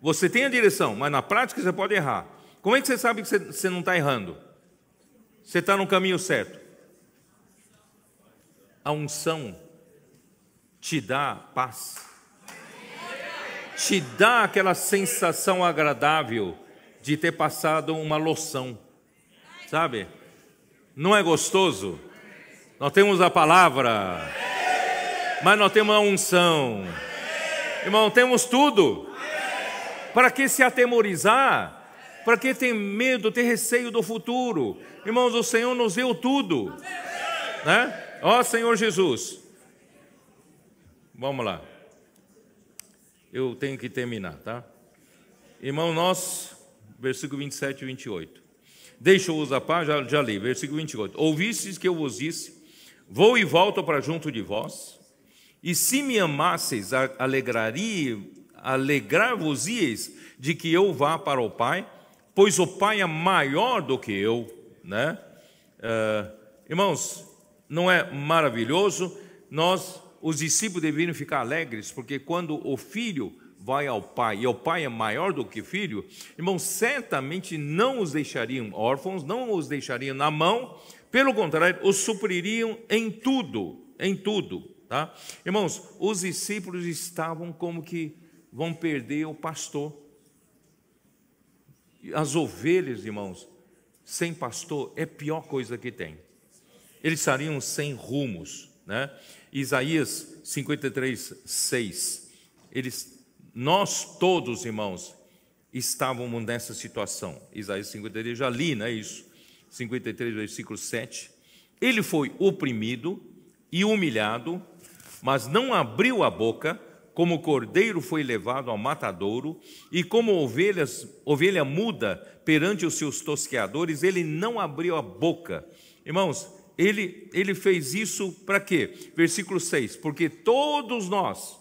Você tem a direção, mas na prática você pode errar. Como é que você sabe que você não está errando? Você está no caminho certo. A unção te dá paz te dá aquela sensação agradável de ter passado uma loção, sabe? Não é gostoso? Nós temos a palavra, mas nós temos a unção, irmão, temos tudo. Para que se atemorizar? Para que ter medo, ter receio do futuro? Irmãos, o Senhor nos deu tudo, né? Ó Senhor Jesus, vamos lá eu tenho que terminar, tá? Irmão nosso, versículo 27 e 28. Deixou-os a paz, já, já li, versículo 28. Ouvistes que eu vos disse: Vou e volto para junto de vós, e se me amasseis, alegraria, alegrar-vos-ieis de que eu vá para o Pai, pois o Pai é maior do que eu, né? Uh, irmãos, não é maravilhoso nós os discípulos deveriam ficar alegres, porque quando o filho vai ao pai e o pai é maior do que filho, irmãos, certamente não os deixariam órfãos, não os deixariam na mão, pelo contrário, os supririam em tudo, em tudo, tá? Irmãos, os discípulos estavam como que vão perder o pastor. As ovelhas, irmãos, sem pastor é a pior coisa que tem. Eles estariam sem rumos, né? Isaías 53, 6. Eles, nós todos, irmãos, estávamos nessa situação. Isaías 53, já li, não é isso? 53, versículo 7. Ele foi oprimido e humilhado, mas não abriu a boca, como cordeiro foi levado ao matadouro, e como ovelhas, ovelha muda perante os seus tosqueadores, ele não abriu a boca. Irmãos, ele, ele fez isso para quê? Versículo 6: Porque todos nós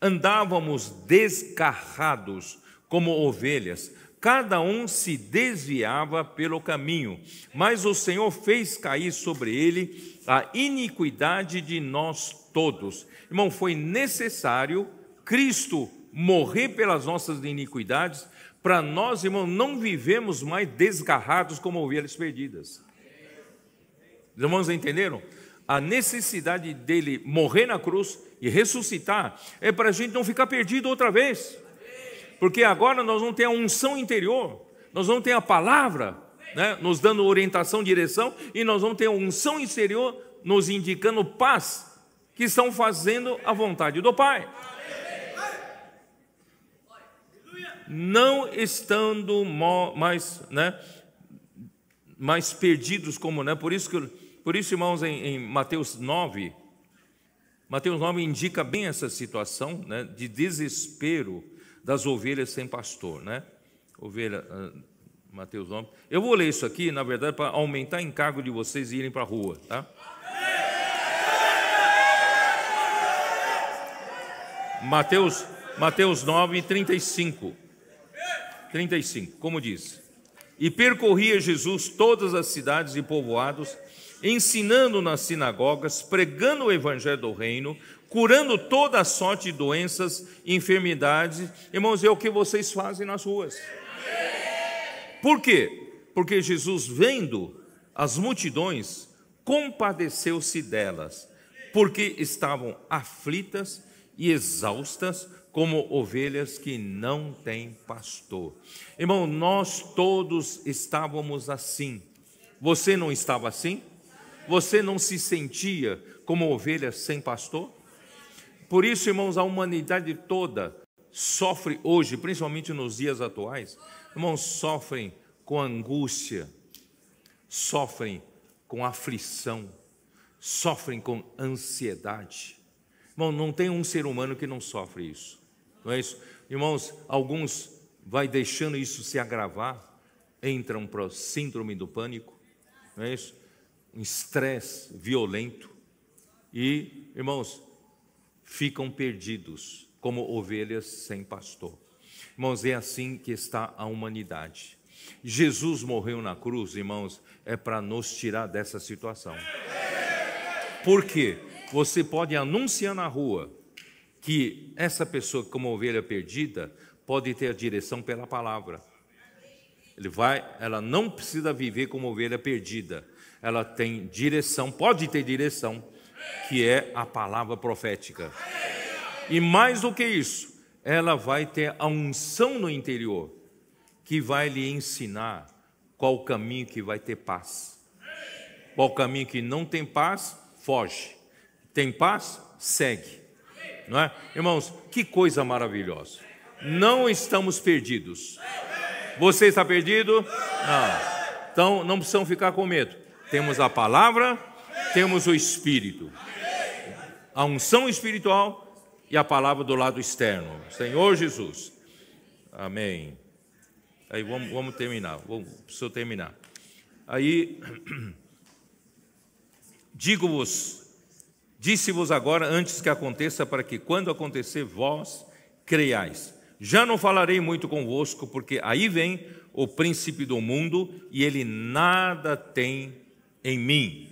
andávamos descarrados como ovelhas, cada um se desviava pelo caminho, mas o Senhor fez cair sobre ele a iniquidade de nós todos. Irmão, foi necessário Cristo morrer pelas nossas iniquidades para nós, irmão, não vivemos mais desgarrados como ovelhas perdidas. Os irmãos entenderam? A necessidade dele morrer na cruz e ressuscitar é para a gente não ficar perdido outra vez. Porque agora nós vamos ter a unção interior, nós vamos ter a palavra né, nos dando orientação, direção, e nós vamos ter a unção exterior nos indicando paz, que estão fazendo a vontade do Pai. Não estando mais, né, mais perdidos como, né? Por isso que eu, por isso, irmãos, em, em Mateus 9, Mateus 9 indica bem essa situação né, de desespero das ovelhas sem pastor. Né? Ovelha, ah, Mateus 9. Eu vou ler isso aqui, na verdade, para aumentar o encargo de vocês e irem para a rua. Tá? Mateus, Mateus 9, 35. 35, como diz. E percorria Jesus todas as cidades e povoados, ensinando nas sinagogas, pregando o evangelho do reino, curando toda a sorte de doenças enfermidades. Irmãos, é o que vocês fazem nas ruas. Por quê? Porque Jesus, vendo as multidões, compadeceu-se delas, porque estavam aflitas e exaustas como ovelhas que não têm pastor. Irmão, nós todos estávamos assim. Você não estava assim? Você não se sentia como ovelha sem pastor? Por isso, irmãos, a humanidade toda sofre hoje, principalmente nos dias atuais, irmãos, sofrem com angústia, sofrem com aflição, sofrem com ansiedade. Irmão, não tem um ser humano que não sofre isso. Não é isso? Irmãos, alguns vai deixando isso se agravar, entram para a síndrome do pânico, não é isso? um estresse violento e, irmãos, ficam perdidos como ovelhas sem pastor. Irmãos, é assim que está a humanidade. Jesus morreu na cruz, irmãos, é para nos tirar dessa situação. Por quê? Você pode anunciar na rua que essa pessoa, como ovelha perdida, pode ter a direção pela palavra. Ele vai, ela não precisa viver como ovelha perdida, ela tem direção, pode ter direção, que é a palavra profética. E mais do que isso, ela vai ter a unção no interior que vai lhe ensinar qual o caminho que vai ter paz. Qual o caminho que não tem paz, foge. Tem paz, segue. Não é? Irmãos, que coisa maravilhosa. Não estamos perdidos. Você está perdido? Não. Então não precisam ficar com medo. Temos a palavra, temos o Espírito. A unção espiritual e a palavra do lado externo. Senhor Jesus. Amém. Aí vamos, vamos terminar. Vamos, preciso terminar. Aí digo-vos, disse-vos agora antes que aconteça, para que quando acontecer vós creiais. Já não falarei muito convosco, porque aí vem o príncipe do mundo e ele nada tem em mim.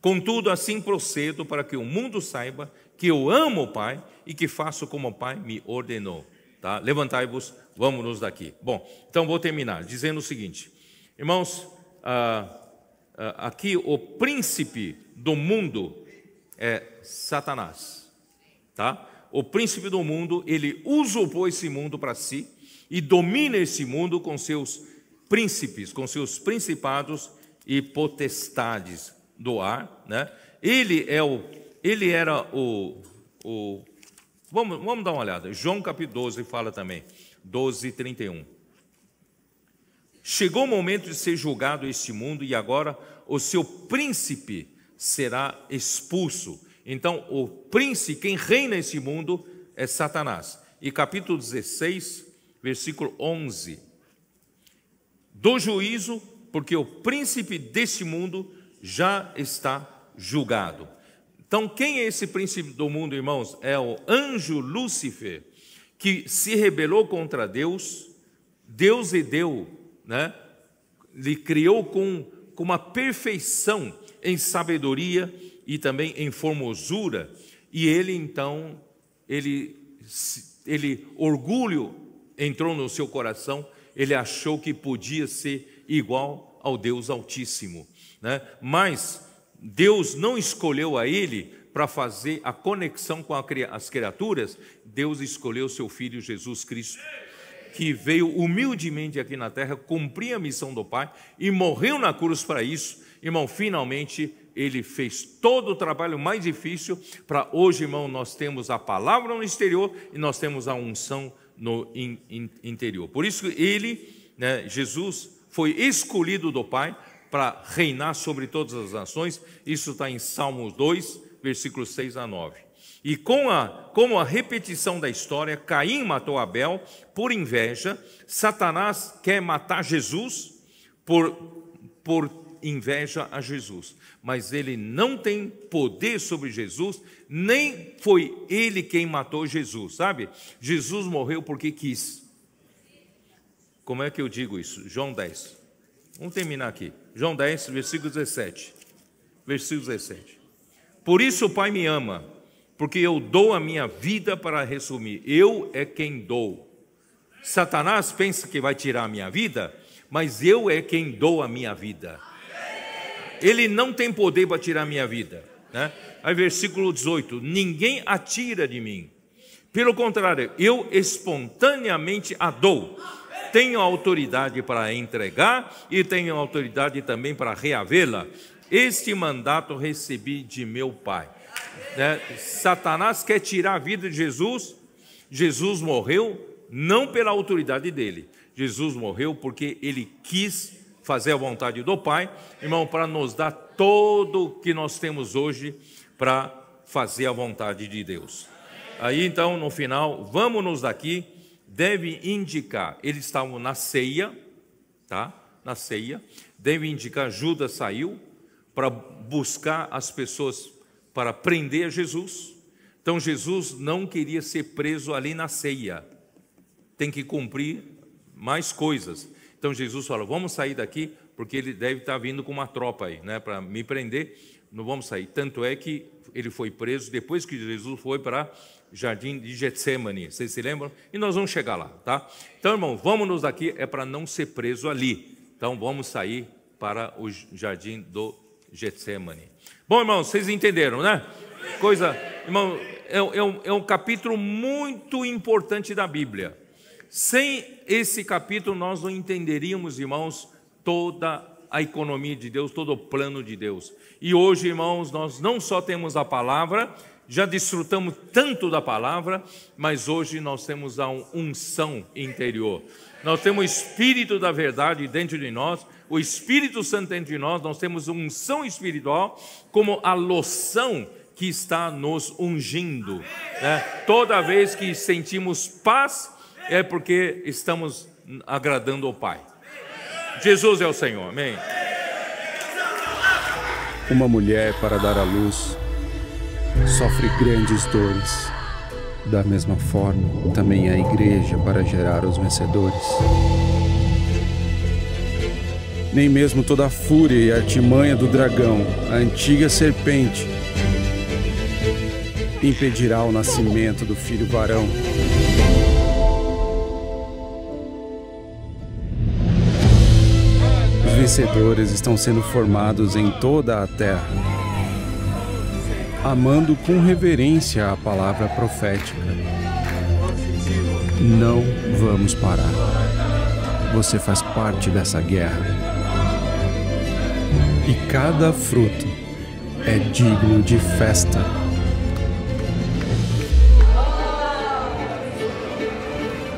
Contudo, assim procedo para que o mundo saiba que eu amo o Pai e que faço como o Pai me ordenou. Tá? Levantai-vos, vamos-nos daqui. Bom, então vou terminar dizendo o seguinte, irmãos, ah, ah, aqui o príncipe do mundo é Satanás, tá? O príncipe do mundo, ele usurpou esse mundo para si e domina esse mundo com seus príncipes, com seus principados e potestades do ar, né? Ele é o ele era o, o vamos, vamos dar uma olhada. João capítulo 12 fala também, 12 31. Chegou o momento de ser julgado este mundo e agora o seu príncipe será expulso. Então, o príncipe, quem reina esse mundo é Satanás. E capítulo 16, versículo 11. Do juízo porque o príncipe deste mundo já está julgado. Então, quem é esse príncipe do mundo, irmãos? É o anjo Lúcifer, que se rebelou contra Deus, Deus lhe deu, né? lhe criou com, com uma perfeição em sabedoria e também em formosura, e ele então, ele, ele orgulho entrou no seu coração, ele achou que podia ser igual ao Deus Altíssimo. Né? Mas Deus não escolheu a ele para fazer a conexão com as criaturas, Deus escolheu seu filho Jesus Cristo, que veio humildemente aqui na terra, cumprir a missão do Pai e morreu na cruz para isso. Irmão, finalmente ele fez todo o trabalho mais difícil para hoje, irmão, nós temos a palavra no exterior e nós temos a unção no in, in, interior. Por isso ele, né, Jesus, foi escolhido do Pai para reinar sobre todas as nações. Isso está em Salmos 2, versículos 6 a 9. E com a, como a repetição da história, Caim matou Abel por inveja, Satanás quer matar Jesus por, por inveja a Jesus. Mas ele não tem poder sobre Jesus, nem foi ele quem matou Jesus, sabe? Jesus morreu porque quis. Como é que eu digo isso? João 10. Vamos terminar aqui. João 10, versículo 17. Versículo 17. Por isso o Pai me ama, porque eu dou a minha vida para resumir. Eu é quem dou. Satanás pensa que vai tirar a minha vida, mas eu é quem dou a minha vida. Ele não tem poder para tirar a minha vida. Né? Aí, versículo 18: Ninguém atira de mim. Pelo contrário, eu espontaneamente a dou tenho autoridade para entregar e tenho autoridade também para reavê-la. Este mandato recebi de meu Pai. Né? Satanás quer tirar a vida de Jesus. Jesus morreu não pela autoridade dele. Jesus morreu porque ele quis fazer a vontade do Pai, irmão, para nos dar todo o que nós temos hoje para fazer a vontade de Deus. Aí então, no final, vamos-nos daqui deve indicar, eles estavam na ceia, tá? Na ceia, deve indicar Judas saiu para buscar as pessoas para prender Jesus. Então Jesus não queria ser preso ali na ceia. Tem que cumprir mais coisas. Então Jesus falou: "Vamos sair daqui, porque ele deve estar tá vindo com uma tropa aí, né, para me prender. Não vamos sair". Tanto é que ele foi preso depois que Jesus foi para jardim de Getsemane, vocês se lembram? E nós vamos chegar lá, tá? Então, irmão, vamos-nos daqui, é para não ser preso ali. Então, vamos sair para o jardim do Getsemane. Bom, irmão, vocês entenderam, né? Coisa, irmão, é, é, um, é um capítulo muito importante da Bíblia. Sem esse capítulo, nós não entenderíamos, irmãos, toda a economia de Deus, todo o plano de Deus. E hoje, irmãos, nós não só temos a palavra, já desfrutamos tanto da palavra, mas hoje nós temos a unção interior. Nós temos o Espírito da verdade dentro de nós, o Espírito Santo dentro de nós, nós temos unção espiritual como a loção que está nos ungindo. Né? Toda vez que sentimos paz, é porque estamos agradando ao Pai. Jesus é o Senhor, amém. Uma mulher para dar à luz sofre grandes dores. Da mesma forma, também a igreja para gerar os vencedores. Nem mesmo toda a fúria e artimanha do dragão, a antiga serpente, impedirá o nascimento do filho varão. Os vencedores estão sendo formados em toda a terra amando com reverência a palavra profética. Não vamos parar. Você faz parte dessa guerra. E cada fruto é digno de festa.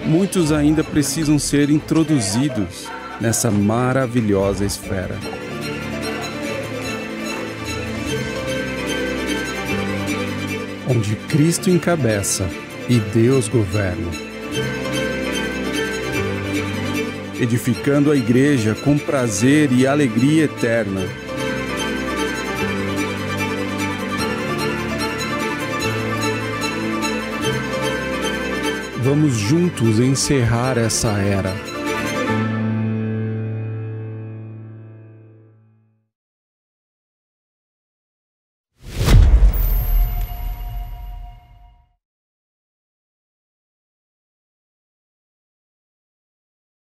Muitos ainda precisam ser introduzidos nessa maravilhosa esfera. onde Cristo encabeça e Deus governa. Edificando a igreja com prazer e alegria eterna. Vamos juntos encerrar essa era.